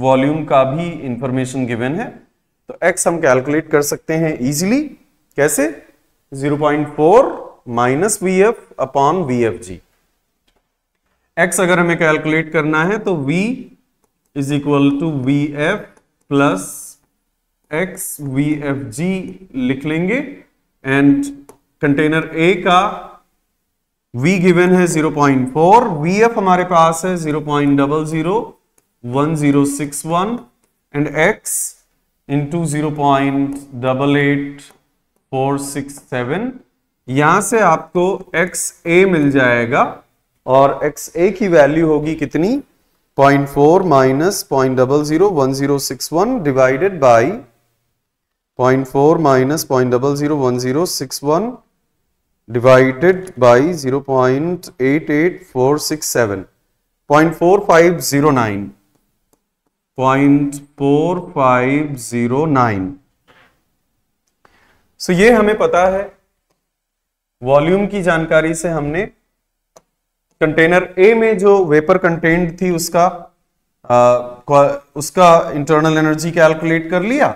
वॉल्यूम का भी इंफॉर्मेशन गिवन है तो एक्स हम कैलकुलेट कर सकते हैं इजीली कैसे 0.4 point four minus V F upon V F G X अगर हमें कैलकुलेट करना है तो v is equal to V F plus X V F G लिख लेंगे एंड कंटेनर ए का वी गिवेन है 0.4 एफ हमारे पास है 0.001061 and X into zero point double eight four six seven यहां से आपको एक्स ए मिल जाएगा और एक्स ए की वैल्यू होगी कितनी point four minus point double zero one zero six one divided by point four minus point double zero one zero six one divided by zero point eight eight four six seven point four five zero nine point four five zero nine so ये हमें पता है volume की जानकारी से हमने container A में जो वेपर कंटेंट थी उसका आ, uh, उसका इंटरनल एनर्जी कैलकुलेट कर लिया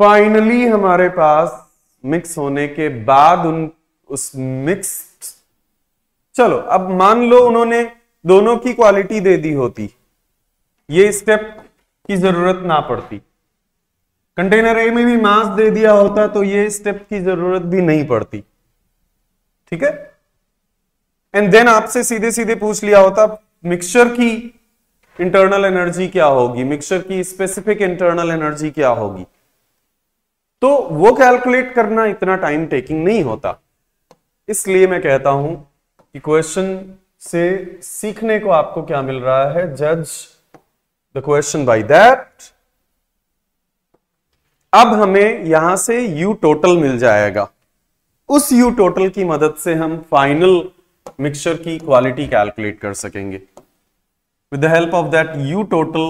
फाइनली हमारे पास मिक्स होने के बाद उन उस मिक्स चलो अब मान लो उन्होंने दोनों की क्वालिटी दे दी होती ये स्टेप की जरूरत ना पड़ती कंटेनर ए में भी मास दे दिया होता तो ये स्टेप की जरूरत भी नहीं पड़ती ठीक है एंड देन आपसे सीधे सीधे पूछ लिया होता मिक्सचर की इंटरनल एनर्जी क्या होगी मिक्सचर की स्पेसिफिक इंटरनल एनर्जी क्या होगी तो वो कैलकुलेट करना इतना टाइम टेकिंग नहीं होता इसलिए मैं कहता हूं कि क्वेश्चन से सीखने को आपको क्या मिल रहा है जज द क्वेश्चन बाय दैट अब हमें यहां से यू टोटल मिल जाएगा उस यू टोटल की मदद से हम फाइनल मिक्सचर की क्वालिटी कैलकुलेट कर सकेंगे with the help of that u total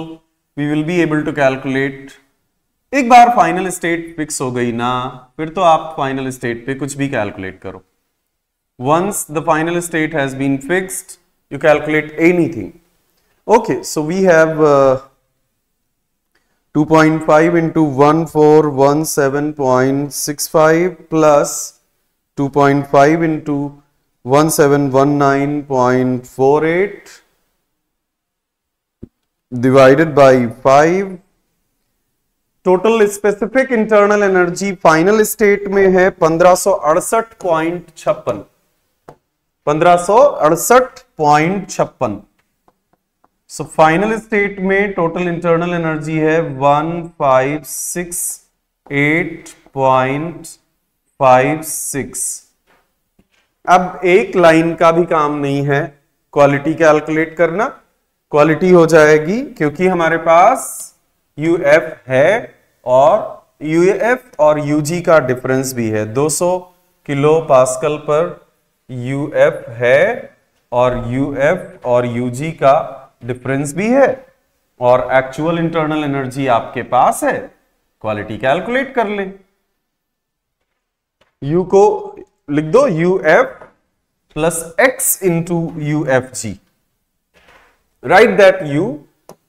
we will be able to calculate एक बार फाइनल स्टेट फिक्स हो गई ना फिर तो आप फाइनल स्टेट पे कुछ भी कैलकुलेट करो once the final state has been fixed you calculate anything okay so we have 2.5 into 1417.65 plus 2.5 into 1719.48 divided by 5 total specific internal energy final state में है पंद्रह सो अड़सठ पॉइंट छप्पन पंद्रह सो अड़सठ पॉइंट फाइनल स्टेट में टोटल इंटरनल एनर्जी है one five six eight point five six अब एक लाइन का भी काम नहीं है क्वालिटी कैलकुलेट करना क्वालिटी हो जाएगी क्योंकि हमारे पास यू एफ है और यू एफ और यू जी का डिफरेंस भी है 200 किलो पास्कल पर यू एफ है और यू एफ और यू जी का डिफरेंस भी है और एक्चुअल इंटरनल एनर्जी आपके पास है क्वालिटी कैलकुलेट कर लें यू को लिख दो U F plus X into U F G right that U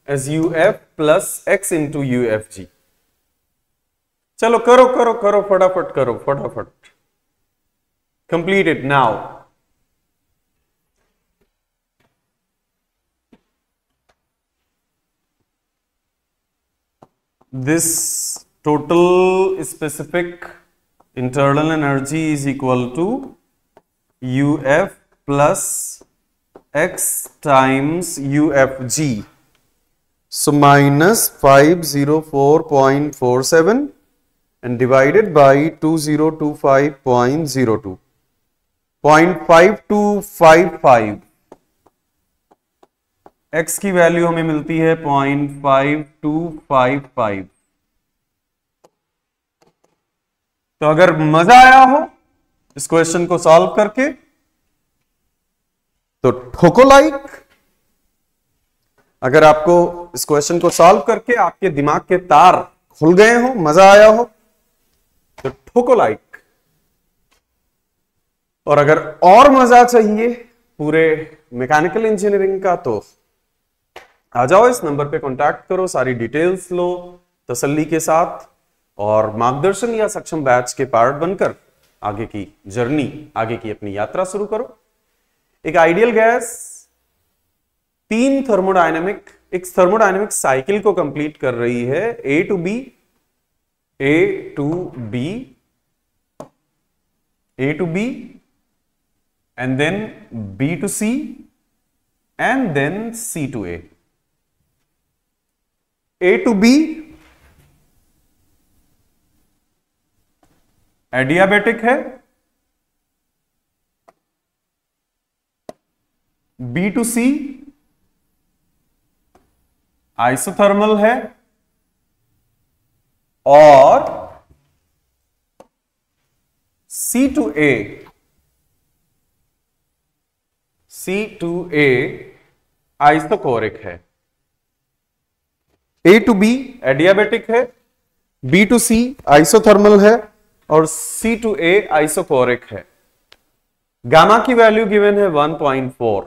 as UF plus X into UFG. चलो करो करो करो फटाफट करो फटाफट complete it now this total specific internal energy is equal to UF plus X times UFG. So minus 504.47 and divided by 2025.02. 0.5255 x की वैल्यू हमें मिलती है 0.5255 तो अगर मजा आया हो इस क्वेश्चन को सॉल्व करके तो ठोको लाइक अगर आपको इस क्वेश्चन को सॉल्व करके आपके दिमाग के तार खुल गए हो मजा आया हो तो ठोको लाइक और अगर और मजा चाहिए पूरे मैकेनिकल इंजीनियरिंग का तो आ जाओ इस नंबर पे कांटेक्ट करो सारी डिटेल्स लो तसल्ली के साथ और मार्गदर्शन या सक्षम बैच के पार्ट बनकर आगे की जर्नी आगे की अपनी यात्रा शुरू करो एक आइडियल गैस तीन थर्मोडायनेमिक एक थर्मोडायनेमिक साइकिल को कंप्लीट कर रही है A to B A to B A to B and then B to C and then C to A A to B adiabatic है बी टू सी आइसोथर्मल है और C to A C to A isochoric है A to B adiabatic है B to C isothermal है और C to A isochoric है gamma की value given है 1.4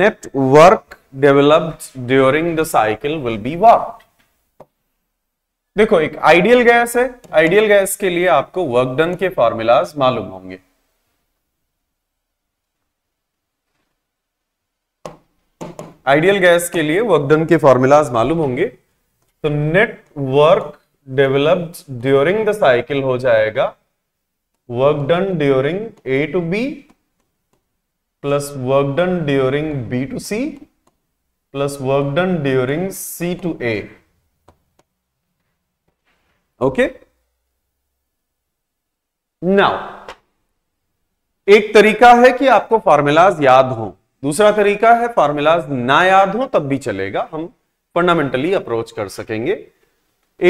net work developed during the cycle will be what? देखो एक ideal gas है आइडियल गैस के लिए आपको वर्क डन के फॉर्मूलाज मालूम होंगे आइडियल गैस के लिए वर्क डन के फॉर्मूलाज मालूम होंगे तो net work developed during the cycle हो जाएगा work done during A to B plus work done during B to C plus work done during C to A. Okay? Now, एक तरीका है कि आपको फॉर्मूलाज याद हो दूसरा तरीका है फॉर्मूलाज ना याद हो तब भी चलेगा हम फंडामेंटली अप्रोच कर सकेंगे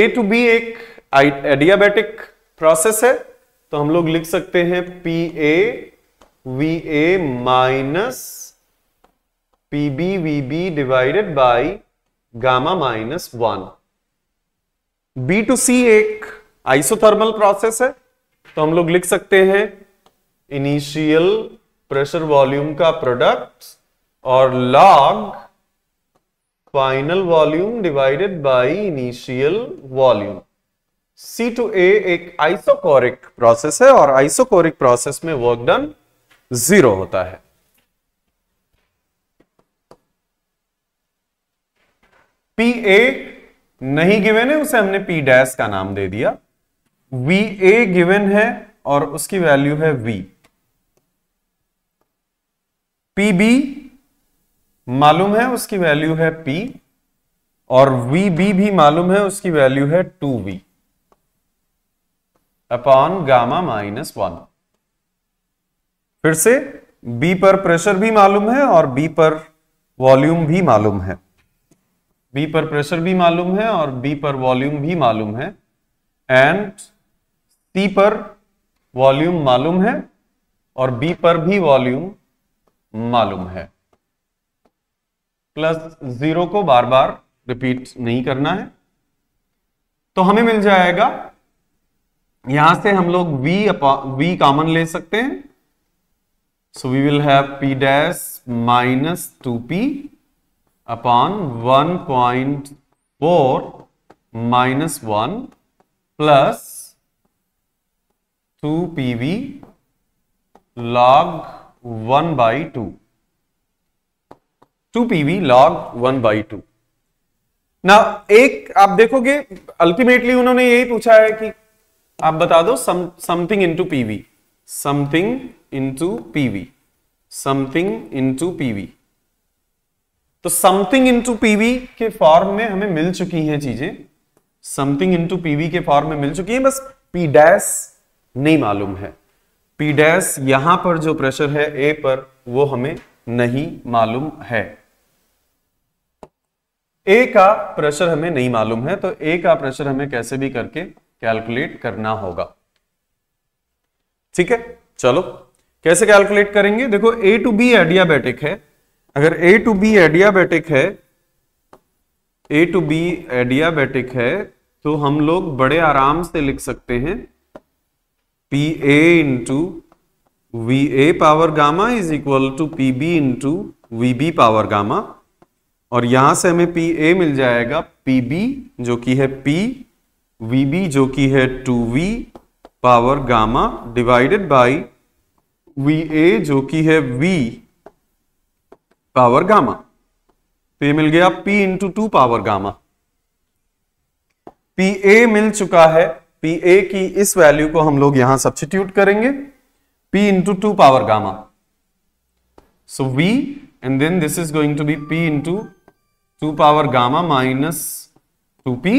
ए टू बी एक एडियाबेटिक प्रोसेस है तो हम लोग लिख सकते हैं P A V A minus PBVB divided by gamma minus one B to C एक आइसोथर्मल प्रोसेस है तो हम लोग लिख सकते हैं इनिशियल प्रेशर वॉल्यूम का प्रोडक्ट और log final volume divided by initial volume C to A एक आइसोकोरिक प्रोसेस है और आइसोकोरिक प्रोसेस में वर्क डन जीरो होता है पी ए नहीं गिवेन है उसे हमने पी डैश का नाम दे दिया वी ए गिवेन है और उसकी वैल्यू है वी पी बी मालूम है उसकी वैल्यू है पी और वी बी भी मालूम है उसकी वैल्यू है two V upon gamma minus one फिर से बी पर प्रेशर भी मालूम है और बी पर वॉल्यूम भी मालूम है बी पर प्रेशर भी मालूम है और बी पर वॉल्यूम भी मालूम है एंड सी पर वॉल्यूम मालूम है और बी पर भी वॉल्यूम मालूम है प्लस जीरो को बार बार रिपीट नहीं करना है तो हमें मिल जाएगा यहां से हम लोग v v कॉमन ले सकते हैं so we will have p dash minus two P upon one point four minus one plus two P V log one by two two P V log one by two ना एक आप देखोगे ultimately उन्होंने यही पूछा है कि आप बता दो something into PV something into PV something into PV तो समथिंग इनटू पीवी के फॉर्म में हमें मिल चुकी हैं चीजें समथिंग इनटू पीवी के फॉर्म में मिल चुकी हैं बस पी डैश नहीं मालूम है पी डैश यहां पर जो प्रेशर है ए पर वो हमें नहीं मालूम है ए का प्रेशर हमें नहीं मालूम है तो ए का प्रेशर हमें कैसे भी करके कैलकुलेट करना होगा ठीक है चलो कैसे कैलकुलेट करेंगे देखो ए टू बी एडियाबैटिक है अगर ए टू बी एडियाबेटिक है ए टू बी एडियाबेटिक है तो हम लोग बड़े आराम से लिख सकते हैं P A into V A power gamma is equal to P B into V B power gamma और यहां से हमें पी ए मिल जाएगा पी बी जो कि है पी वी बी जो कि है two V power gamma divided by V A जो कि है वी पावर गामा तो ये मिल गया P into two power gamma P A मिल चुका है पी ए की इस वैल्यू को हम लोग यहां सब्सिट्यूट करेंगे P into two power gamma so V and then this is going to be P into two power gamma minus two P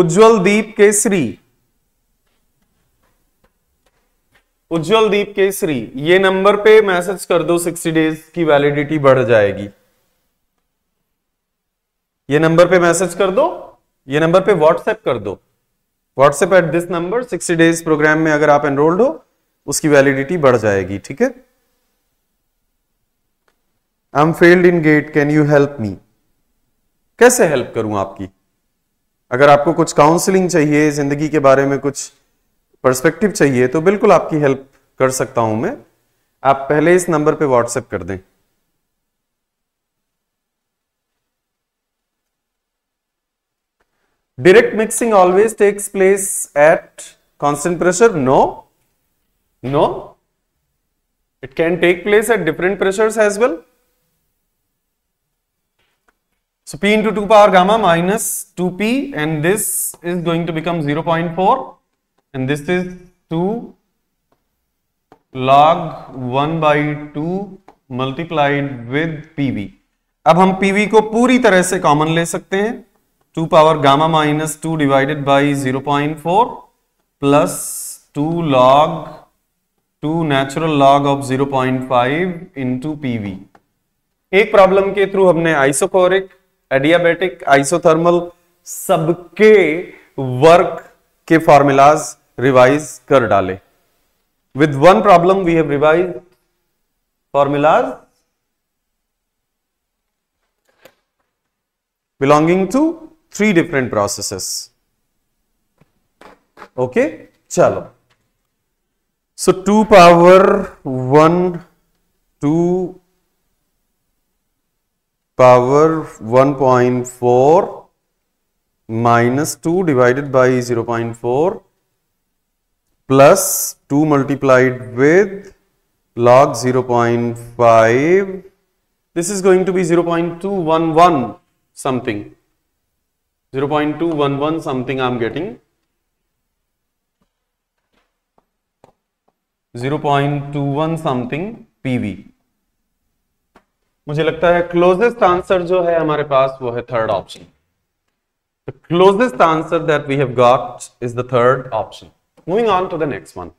Ujjwal Deep Kesari Ujjwal Deep Kesari ये नंबर पे मैसेज कर दो 60 डेज की वैलिडिटी बढ़ जाएगी ये नंबर पे मैसेज कर दो ये नंबर पे व्हाट्सएप कर दो WhatsApp at this number 60 days programme में अगर आप एनरोल्ड हो उसकी वैलिडिटी बढ़ जाएगी ठीक है I am failed in GATE can you help me कैसे हेल्प करूं आपकी अगर आपको कुछ काउंसलिंग चाहिए जिंदगी के बारे में कुछ पर्सपेक्टिव चाहिए तो बिल्कुल आपकी हेल्प कर सकता हूं मैं आप पहले इस नंबर पे व्हाट्सएप कर दें direct mixing always takes place at constant pressure no no it can take place at different pressures as well So P into 2 power gamma minus 2P and this is going to become 0.4 and this is 2 log 1 by 2 multiplied with pv अब हम pv को पूरी तरह से common ले सकते हैं 2 power gamma minus 2 divided by 0.4 plus 2 log 2 natural log of 0.5 point five into एक प्रॉब्लम के थ्रू हमने आइसोकोरिक एडियाबेटिक आइसोथर्मल सबके वर्क के फॉर्मूलाज रिवाइज कर डाले with one problem we have revise formulas belonging to three different processes okay चलो so two power one two power 1.4 minus 2 divided by 0.4 plus 2 multiplied with log 0.5 this is going to be 0.211 something 0.211 something I am getting 0.21 something PV मुझे लगता है closest answer जो है हमारे पास वो है third option closest answer that we have got is the third option moving on to the next one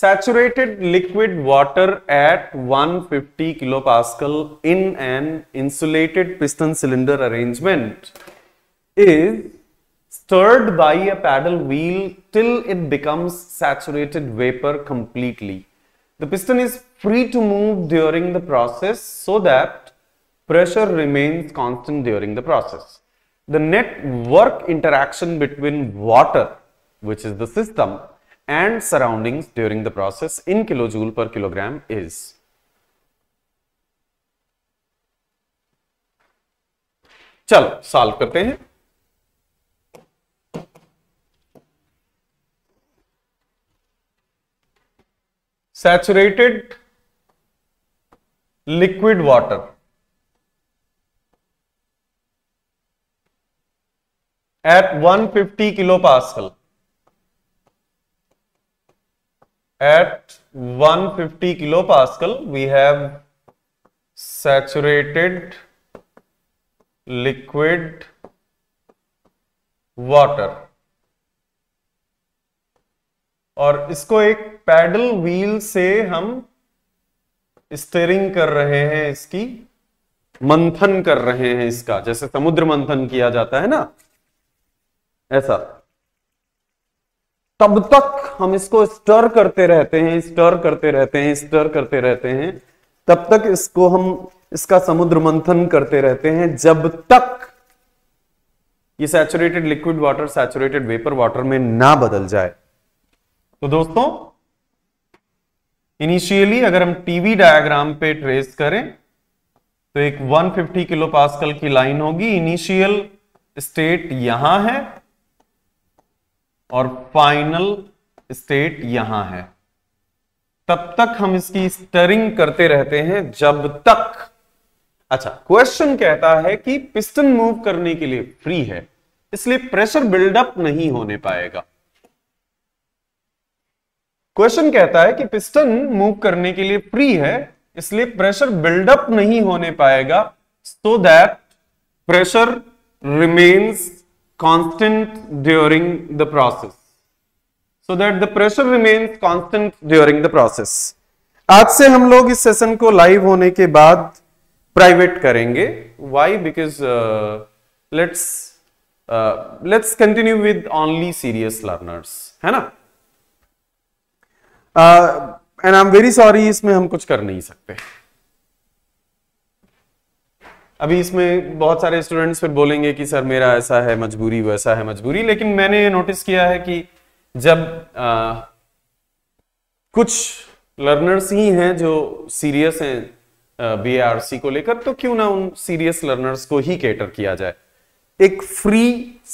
saturated liquid water at 150 fifty kilo pascal in an insulated piston cylinder arrangement is stirred by a paddle wheel till it becomes saturated vapour completely The piston is free to move during the process so that pressure remains constant during the process. The net work interaction between water, which is the system, and surroundings during the process in kilojoule per kilogram is. चलो solve करते हैं saturated liquid water at 150 kilopascal at 150 kilopascal we have saturated liquid water और इसको एक pedal wheel से हम steering कर रहे हैं इसकी मंथन कर रहे हैं इसका जैसे समुद्र मंथन किया जाता है ना ऐसा तब तक हम इसको स्टर करते रहते हैं स्टर करते रहते हैं स्टर करते रहते हैं तब तक इसको हम इसका समुद्र मंथन करते रहते हैं जब तक ये saturated liquid water saturated vapour water में ना बदल जाए तो दोस्तों इनिशियली अगर हम टीवी डायग्राम पे ट्रेस करें तो एक 150 किलो पास्कल की लाइन होगी इनिशियल स्टेट यहां है और फाइनल स्टेट यहां है तब तक हम इसकी स्टरिंग करते रहते हैं जब तक अच्छा क्वेश्चन कहता है कि पिस्टन मूव करने के लिए फ्री है इसलिए प्रेशर बिल्डअप नहीं होने पाएगा क्वेश्चन कहता है कि पिस्टन मूव करने के लिए फ्री है इसलिए प्रेशर बिल्डअप नहीं होने पाएगा so that pressure remains constant during the process so that the pressure remains constant during the process आज से हम लोग इस सेशन को लाइव होने के बाद प्राइवेट करेंगे why because let's let's continue with only serious learners है ना and I am very sorry इसमें हम कुछ कर नहीं सकते अभी इसमें बहुत सारे स्टूडेंट्स फिर बोलेंगे कि सर मेरा ऐसा है मजबूरी वैसा है मजबूरी लेकिन मैंने ये नोटिस किया है कि जब आ, कुछ लर्नर्स ही हैं जो सीरियस हैं बी सी को लेकर तो क्यों ना उन सीरियस लर्नर्स को ही कैटर किया जाए एक फ्री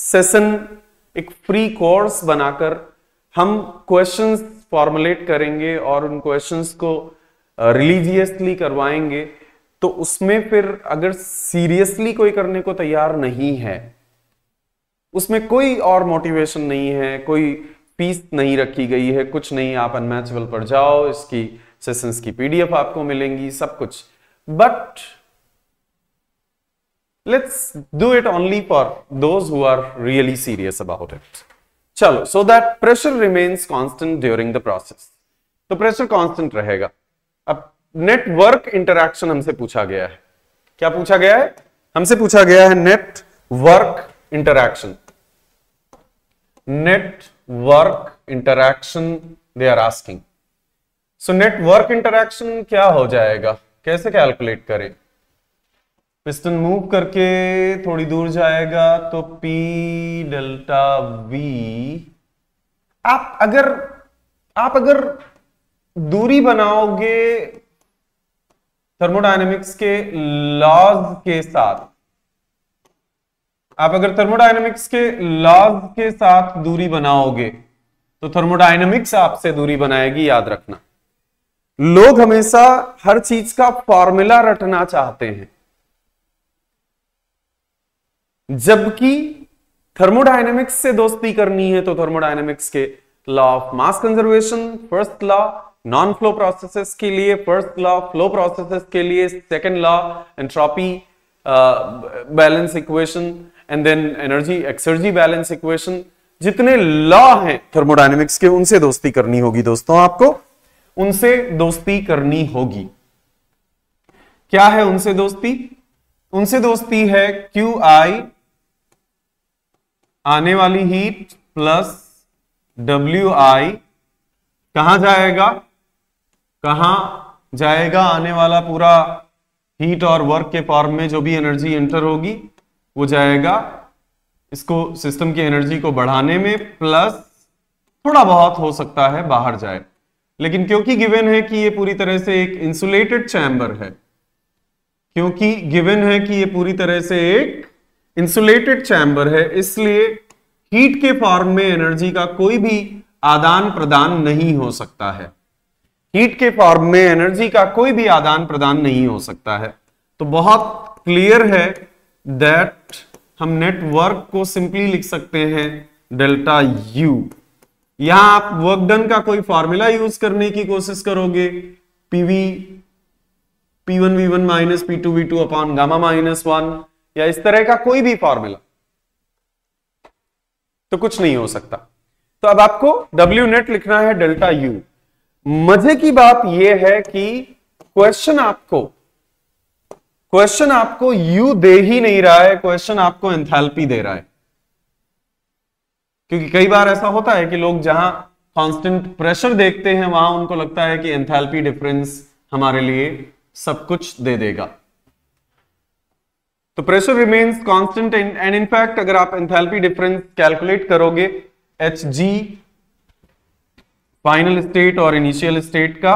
सेशन एक फ्री कोर्स बनाकर हम क्वेश्चंस फॉर्मुलेट करेंगे और उन क्वेश्चंस को रिलीजियसली करवाएंगे तो उसमें फिर अगर सीरियसली कोई करने को तैयार नहीं है उसमें कोई और मोटिवेशन नहीं है कोई फीस नहीं रखी गई है कुछ नहीं आप अनमैचबल पर जाओ इसकी सेशंस की पीडीएफ आपको मिलेंगी सब कुछ but let's do it only for those who are really serious about it चलो so that pressure remains constant during the process तो प्रेशर कॉन्स्टेंट रहेगा अब नेटवर्क इंटरक्शन हमसे पूछा गया है क्या पूछा गया है हमसे पूछा गया है network interaction network interaction they are asking so network interaction क्या हो जाएगा कैसे कैलकुलेट करें पिस्टन मूव करके थोड़ी दूर जाएगा तो पी डेल्टा वी आप अगर आप अगर दूरी बनाओगे थर्मोडायनेमिक्स के लॉज के साथ आप अगर थर्मोडायनेमिक्स के लॉज के साथ दूरी बनाओगे तो थर्मोडायनेमिक्स आपसे दूरी बनाएगी याद रखना लोग हमेशा हर चीज का फॉर्मूला रटना चाहते हैं जबकि थर्मोडायनेमिक्स से दोस्ती करनी है तो थर्मोडायनेमिक्स के law of mass conservation first law non flow processes के लिए फर्स्ट लॉ फ्लो प्रोसेसेस के लिए second law entropy balance equation and then energy exergy balance equation जितने लॉ हैं थर्मोडायनेमिक्स के उनसे दोस्ती करनी होगी दोस्तों आपको उनसे दोस्ती करनी होगी क्या है उनसे दोस्ती उनसे दोस्ती है क्यू आई आने वाली हीट प्लस डब्ल्यू आई कहां जाएगा कहा जाएगा आने वाला पूरा हीट और वर्क के फॉर्म में जो भी एनर्जी एंटर होगी वो जाएगा इसको सिस्टम की एनर्जी को बढ़ाने में प्लस थोड़ा बहुत हो सकता है बाहर जाए लेकिन क्योंकि गिवन है कि ये पूरी तरह से एक इंसुलेटेड चैम्बर है क्योंकि गिवन है कि ये पूरी तरह से एक इंसुलेटेड चैम्बर है इसलिए हीट के फॉर्म में एनर्जी का कोई भी आदान प्रदान नहीं हो सकता है हीट के फॉर्म में एनर्जी का कोई भी आदान प्रदान नहीं हो सकता है तो बहुत क्लियर है दैट हम नेटवर्क को सिंपली लिख सकते हैं डेल्टा यू यहां आप वर्क डन का कोई फॉर्मूला यूज करने की कोशिश करोगे PV P one V one minus P two V two upon gamma minus one या इस तरह का कोई भी फॉर्मूला तो कुछ नहीं हो सकता तो अब आपको डब्ल्यू नेट लिखना है डेल्टा यू मजे की बात यह है कि क्वेश्चन आपको क्वेश्चन आपको यू दे ही नहीं रहा है क्वेश्चन आपको एंथैल्पी दे रहा है क्योंकि कई बार ऐसा होता है कि लोग जहां कांस्टेंट प्रेशर देखते हैं वहां उनको लगता है कि एंथैल्पी डिफरेंस हमारे लिए सब कुछ दे देगा तो pressure remains in and in fact अगर आप एंथैल्पी डिफरेंस कैलकुलेट करोगे एच जी फाइनल स्टेट और इनिशियल स्टेट का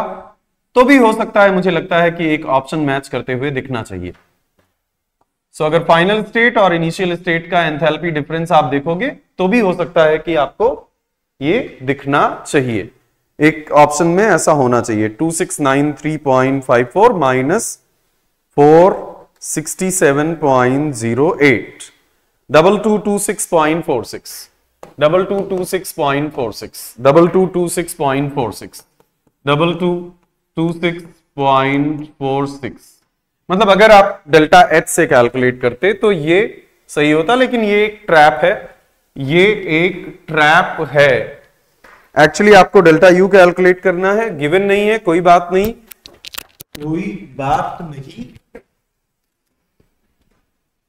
तो भी हो सकता है मुझे लगता है कि एक ऑप्शन मैच करते हुए दिखना चाहिए सो so, अगर फाइनल स्टेट और इनिशियल स्टेट का एंथैल्पी डिफरेंस आप देखोगे तो भी हो सकता है कि आपको ये दिखना चाहिए एक ऑप्शन में ऐसा होना चाहिए 2693.54 minus 467.08 double two two six point four six double two two six point four six double two two six point four six double two two six point four six मतलब अगर आप डेल्टा एच से calculate करते तो ये सही होता लेकिन ये एक ट्रैप है ये एक ट्रैप है एक्चुअली आपको डेल्टा यू कैलकुलेट करना है गिवन नहीं है कोई बात नहीं कोई बात नहीं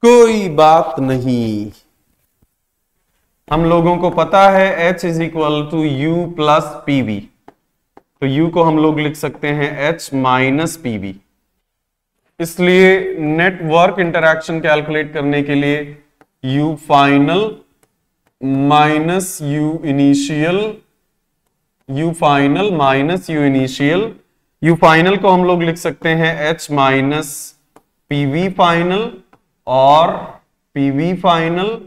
कोई बात नहीं हम लोगों को पता है h is equal to U plus PV तो u को हम लोग लिख सकते हैं h माइनस पीवी इसलिए नेटवर्क इंटरक्शन कैलकुलेट करने के लिए u final minus u initial U final minus U initial U final को हम लोग लिख सकते हैं एच माइनस पीवी फाइनल और पीवी फाइनल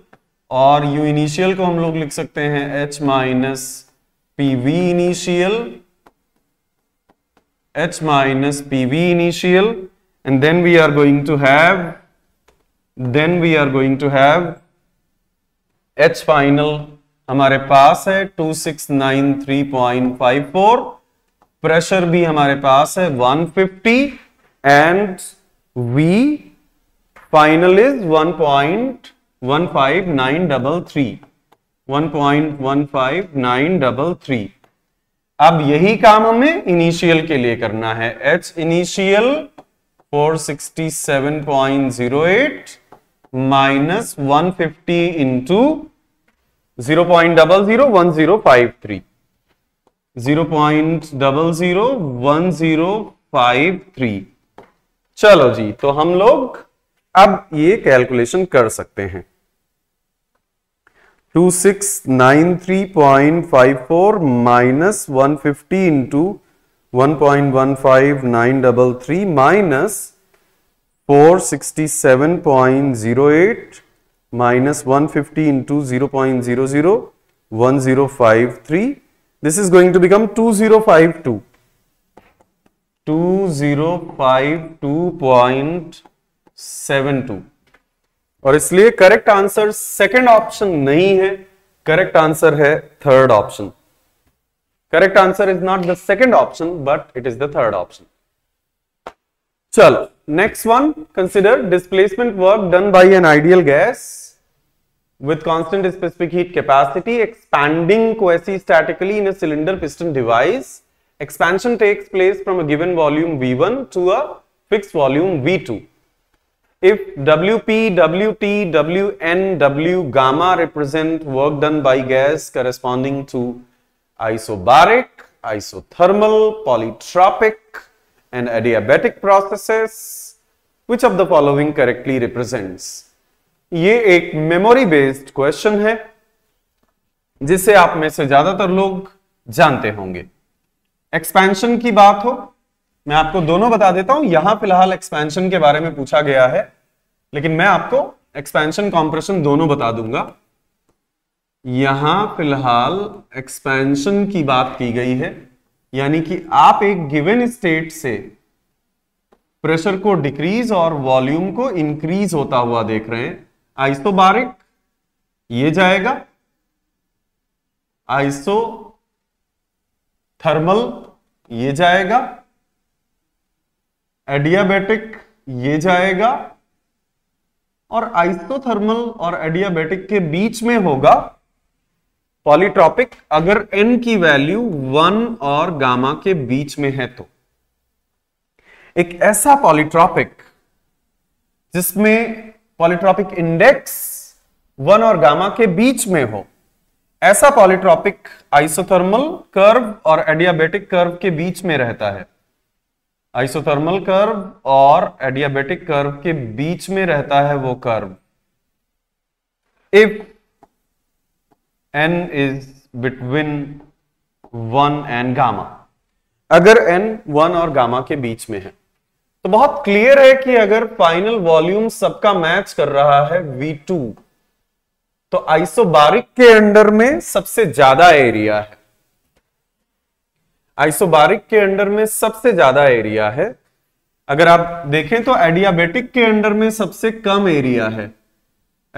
और यू इनिशियल को हम लोग लिख सकते हैं H minus PV initial H minus PV initial and then we are going to have then we are going to have h final हमारे पास है 2693.54 प्रेशर भी हमारे पास है 150 एंड वी फाइनल इज 1.15933 1.15933 अब यही काम हमें इनिशियल के लिए करना है H initial 467.08 minus 150 into zero point double zero one zero five three zero point double zero one zero five three चलो जी तो हम लोग अब ये कैलकुलेशन कर सकते हैं two six nine three point five four minus one fifty into one point one five nine double three minus four sixty seven point zero eight minus 150 into five 0.001053. This is going to become 2052. 2052.72 और इसलिए correct answer second option नहीं है correct answer है third option correct answer is not the second option but it is the third option चलो next one consider displacement work done by an ideal gas with constant specific heat capacity expanding quasi-statically in a cylinder piston device. Expansion takes place from a given volume V1 to a fixed volume V2. If Wp, Wt, Wn, W gamma represent work done by gas corresponding to isobaric, isothermal, polytropic and adiabatic processes, which of the following correctly represents? ये एक memory based question है जिसे आप में से ज्यादातर लोग जानते होंगे एक्सपेंशन की बात हो मैं आपको दोनों बता देता हूं यहां फिलहाल एक्सपेंशन के बारे में पूछा गया है लेकिन मैं आपको एक्सपेंशन कॉम्प्रेशन दोनों बता दूंगा यहां फिलहाल एक्सपेंशन की बात की गई है यानी कि आप एक गिवन स्टेट से प्रेशर को डिक्रीज और वॉल्यूम को इंक्रीज होता हुआ देख रहे हैं आइसोबारिक ये जाएगा आइसो थर्मल ये जाएगा एडियाबेटिक ये जाएगा और आइसोथर्मल और एडियाबेटिक के बीच में होगा पॉलीट्रॉपिक अगर एन की वैल्यू वन और गामा के बीच में है तो एक ऐसा पॉलीट्रॉपिक जिसमें पॉलिट्रॉपिक इंडेक्स वन और गामा के बीच में हो ऐसा पॉलिट्रॉपिक आइसोथर्मल कर्व और एडियाबेटिक कर्व के बीच में रहता है आइसोथर्मल कर्व और एडियाबेटिक कर्व के बीच में रहता है वो curve if n is between one and gamma अगर एन वन और गामा के बीच में है तो बहुत क्लियर है कि अगर फाइनल वॉल्यूम सबका मैच कर रहा है V2 तो आइसोबारिक के अंडर में सबसे ज्यादा एरिया है आइसोबारिक के अंडर में सबसे ज्यादा एरिया है अगर आप देखें तो एडियाबेटिक के अंडर में सबसे कम एरिया है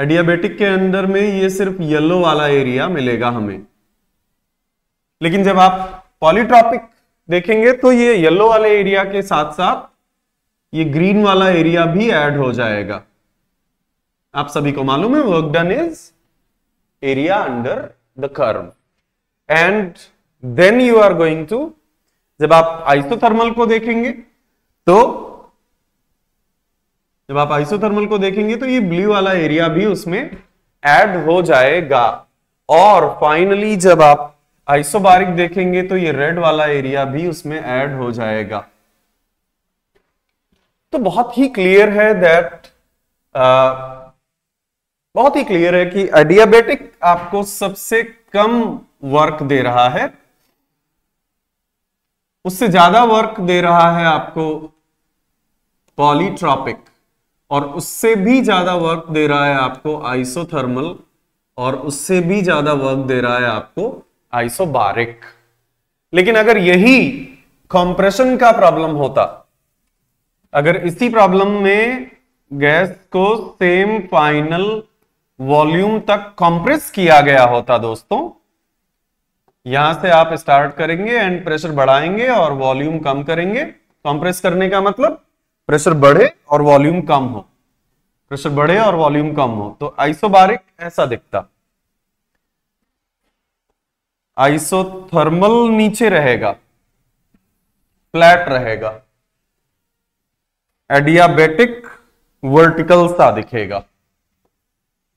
एडियाबेटिक के अंदर में ये सिर्फ येलो वाला एरिया मिलेगा हमें लेकिन जब आप पॉलीट्रॉपिक देखेंगे तो ये येलो वाले एरिया के साथ साथ ये ग्रीन वाला एरिया भी ऐड हो जाएगा आप सभी को मालूम है work done is area under the curve and then you are going to जब आप आइसोथर्मल को देखेंगे तो जब आप आइसोथर्मल को देखेंगे तो ये ब्लू वाला एरिया भी उसमें ऐड हो जाएगा और फाइनली जब आप आइसोबारिक देखेंगे तो ये रेड वाला एरिया भी उसमें ऐड हो जाएगा तो बहुत ही क्लियर है दैट uh, बहुत ही क्लियर है कि एडियाबेटिक आपको सबसे कम वर्क दे रहा है उससे ज्यादा वर्क दे रहा है आपको पॉलीट्रॉपिक और उससे भी ज्यादा वर्क दे रहा है आपको आइसोथर्मल और उससे भी ज्यादा वर्क दे रहा है आपको आइसोबारिक लेकिन अगर यही कंप्रेशन का प्रॉब्लम होता अगर इसी प्रॉब्लम में गैस को सेम फाइनल वॉल्यूम तक कंप्रेस किया गया होता दोस्तों यहां से आप स्टार्ट करेंगे एंड प्रेशर बढ़ाएंगे और वॉल्यूम कम करेंगे कंप्रेस करने का मतलब प्रेशर बढ़े और वॉल्यूम कम हो प्रेशर बढ़े और वॉल्यूम कम हो तो आइसोबारिक ऐसा दिखता आइसोथर्मल नीचे रहेगा फ्लैट रहेगा एडियाबेटिक वर्टिकल सा दिखेगा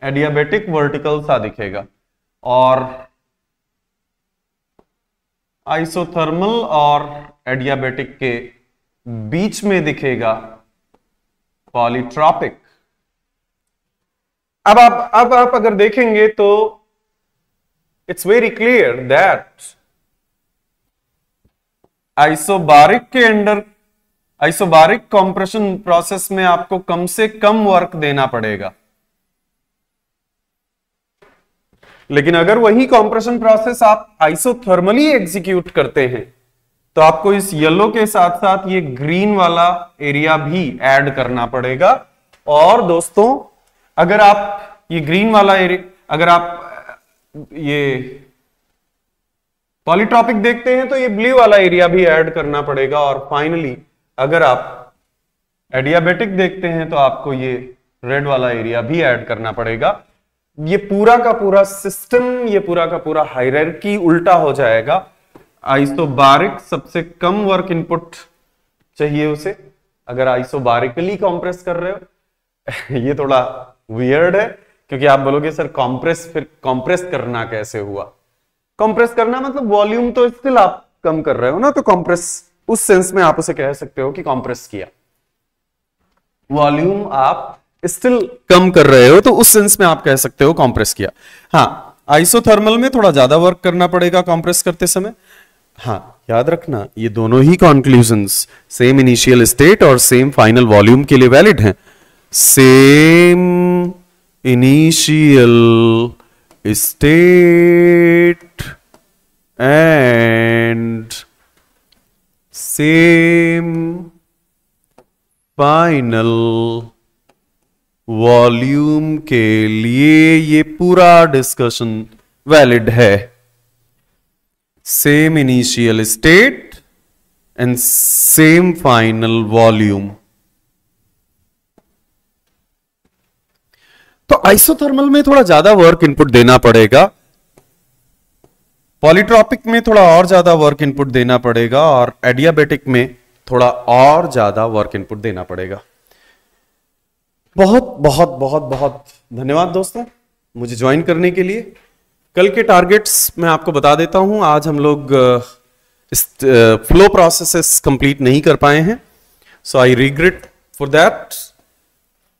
एडियाबेटिक वर्टिकल सा दिखेगा और आइसोथर्मल और एडियाबेटिक के बीच में दिखेगा पॉलीट्रॉपिक अब आप अब आप अगर देखेंगे तो it's very clear that isobaric के अंडर आइसोबारिक कॉम्प्रेशन प्रोसेस में आपको कम से कम वर्क देना पड़ेगा लेकिन अगर वही कॉम्प्रेशन प्रोसेस आप आइसोथर्मली एग्जीक्यूट करते हैं तो आपको इस येलो के साथ साथ ये ग्रीन वाला एरिया भी ऐड करना पड़ेगा और दोस्तों अगर आप ये ग्रीन वाला एरिया अगर आप ये पॉलीट्रॉपिक देखते हैं तो ये ब्लू वाला एरिया भी ऐड करना पड़ेगा और फाइनली अगर आप एडियाबेटिक देखते हैं तो आपको ये रेड वाला एरिया भी ऐड करना पड़ेगा ये पूरा का पूरा सिस्टम ये पूरा का पूरा हायरार्की उल्टा हो जाएगा आइसोबारिक सबसे कम वर्क इनपुट चाहिए उसे अगर आइसोबारिकली कॉम्प्रेस कर रहे हो ये थोड़ा वियर्ड है क्योंकि आप बोलोगे सर कॉम्प्रेस फिर कॉम्प्रेस करना कैसे हुआ कॉम्प्रेस करना मतलब वॉल्यूम तो स्टिल आप कम कर रहे हो ना तो कॉम्प्रेस उस सेंस में आप उसे कह सकते हो कि कॉम्प्रेस किया वॉल्यूम आप स्टिल कम कर रहे हो तो उस सेंस में आप कह सकते हो कॉम्प्रेस किया हाँ आइसोथर्मल में थोड़ा ज्यादा वर्क करना पड़ेगा कॉम्प्रेस करते समय हाँ याद रखना ये दोनों ही कॉन्क्लूजन सेम इनिशियल स्टेट और सेम फाइनल वॉल्यूम के लिए वैलिड हैं same initial state and same final volume के लिए ये पूरा डिस्कशन वैलिड है same initial state and same final volume तो आइसोथर्मल में थोड़ा ज्यादा वर्क इनपुट देना पड़ेगा पॉलीट्रॉपिक में थोड़ा और ज्यादा वर्क इनपुट देना पड़ेगा और एडियाबेटिक में थोड़ा और ज्यादा वर्क इनपुट देना पड़ेगा बहुत बहुत बहुत बहुत धन्यवाद दोस्तों मुझे ज्वाइन करने के लिए कल के टारगेट्स मैं आपको बता देता हूं आज हम लोग इस फ्लो प्रोसेसेस कंप्लीट नहीं कर पाए हैं so I regret for that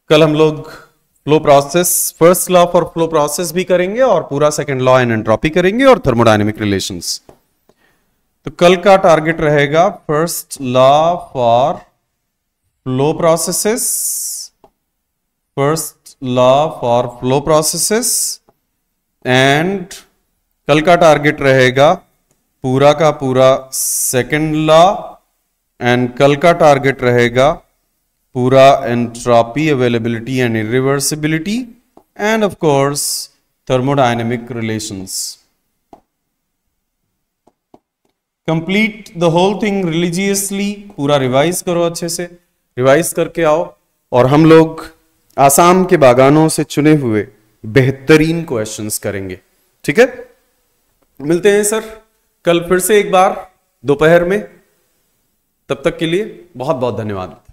कल हम लोग flow process first law for flow process भी करेंगे और पूरा सेकेंड लॉ एंड एंट्रॉपी करेंगे और थर्मोडाइनमिक रिलेशन तो कल का टारगेट रहेगा first law for flow processes first law for flow processes and कल का टारगेट रहेगा पूरा का पूरा सेकेंड लॉ एंड कल का टारगेट रहेगा पूरा entropy, availability and irreversibility and of course thermodynamic relation complete the whole thing religiously पूरा रिवाइज करो अच्छे से रिवाइज करके आओ और हम लोग आसाम के बागानों से चुने हुए बेहतरीन क्वेश्चंस करेंगे ठीक है मिलते हैं सर कल फिर से एक बार दोपहर में तब तक के लिए बहुत बहुत धन्यवाद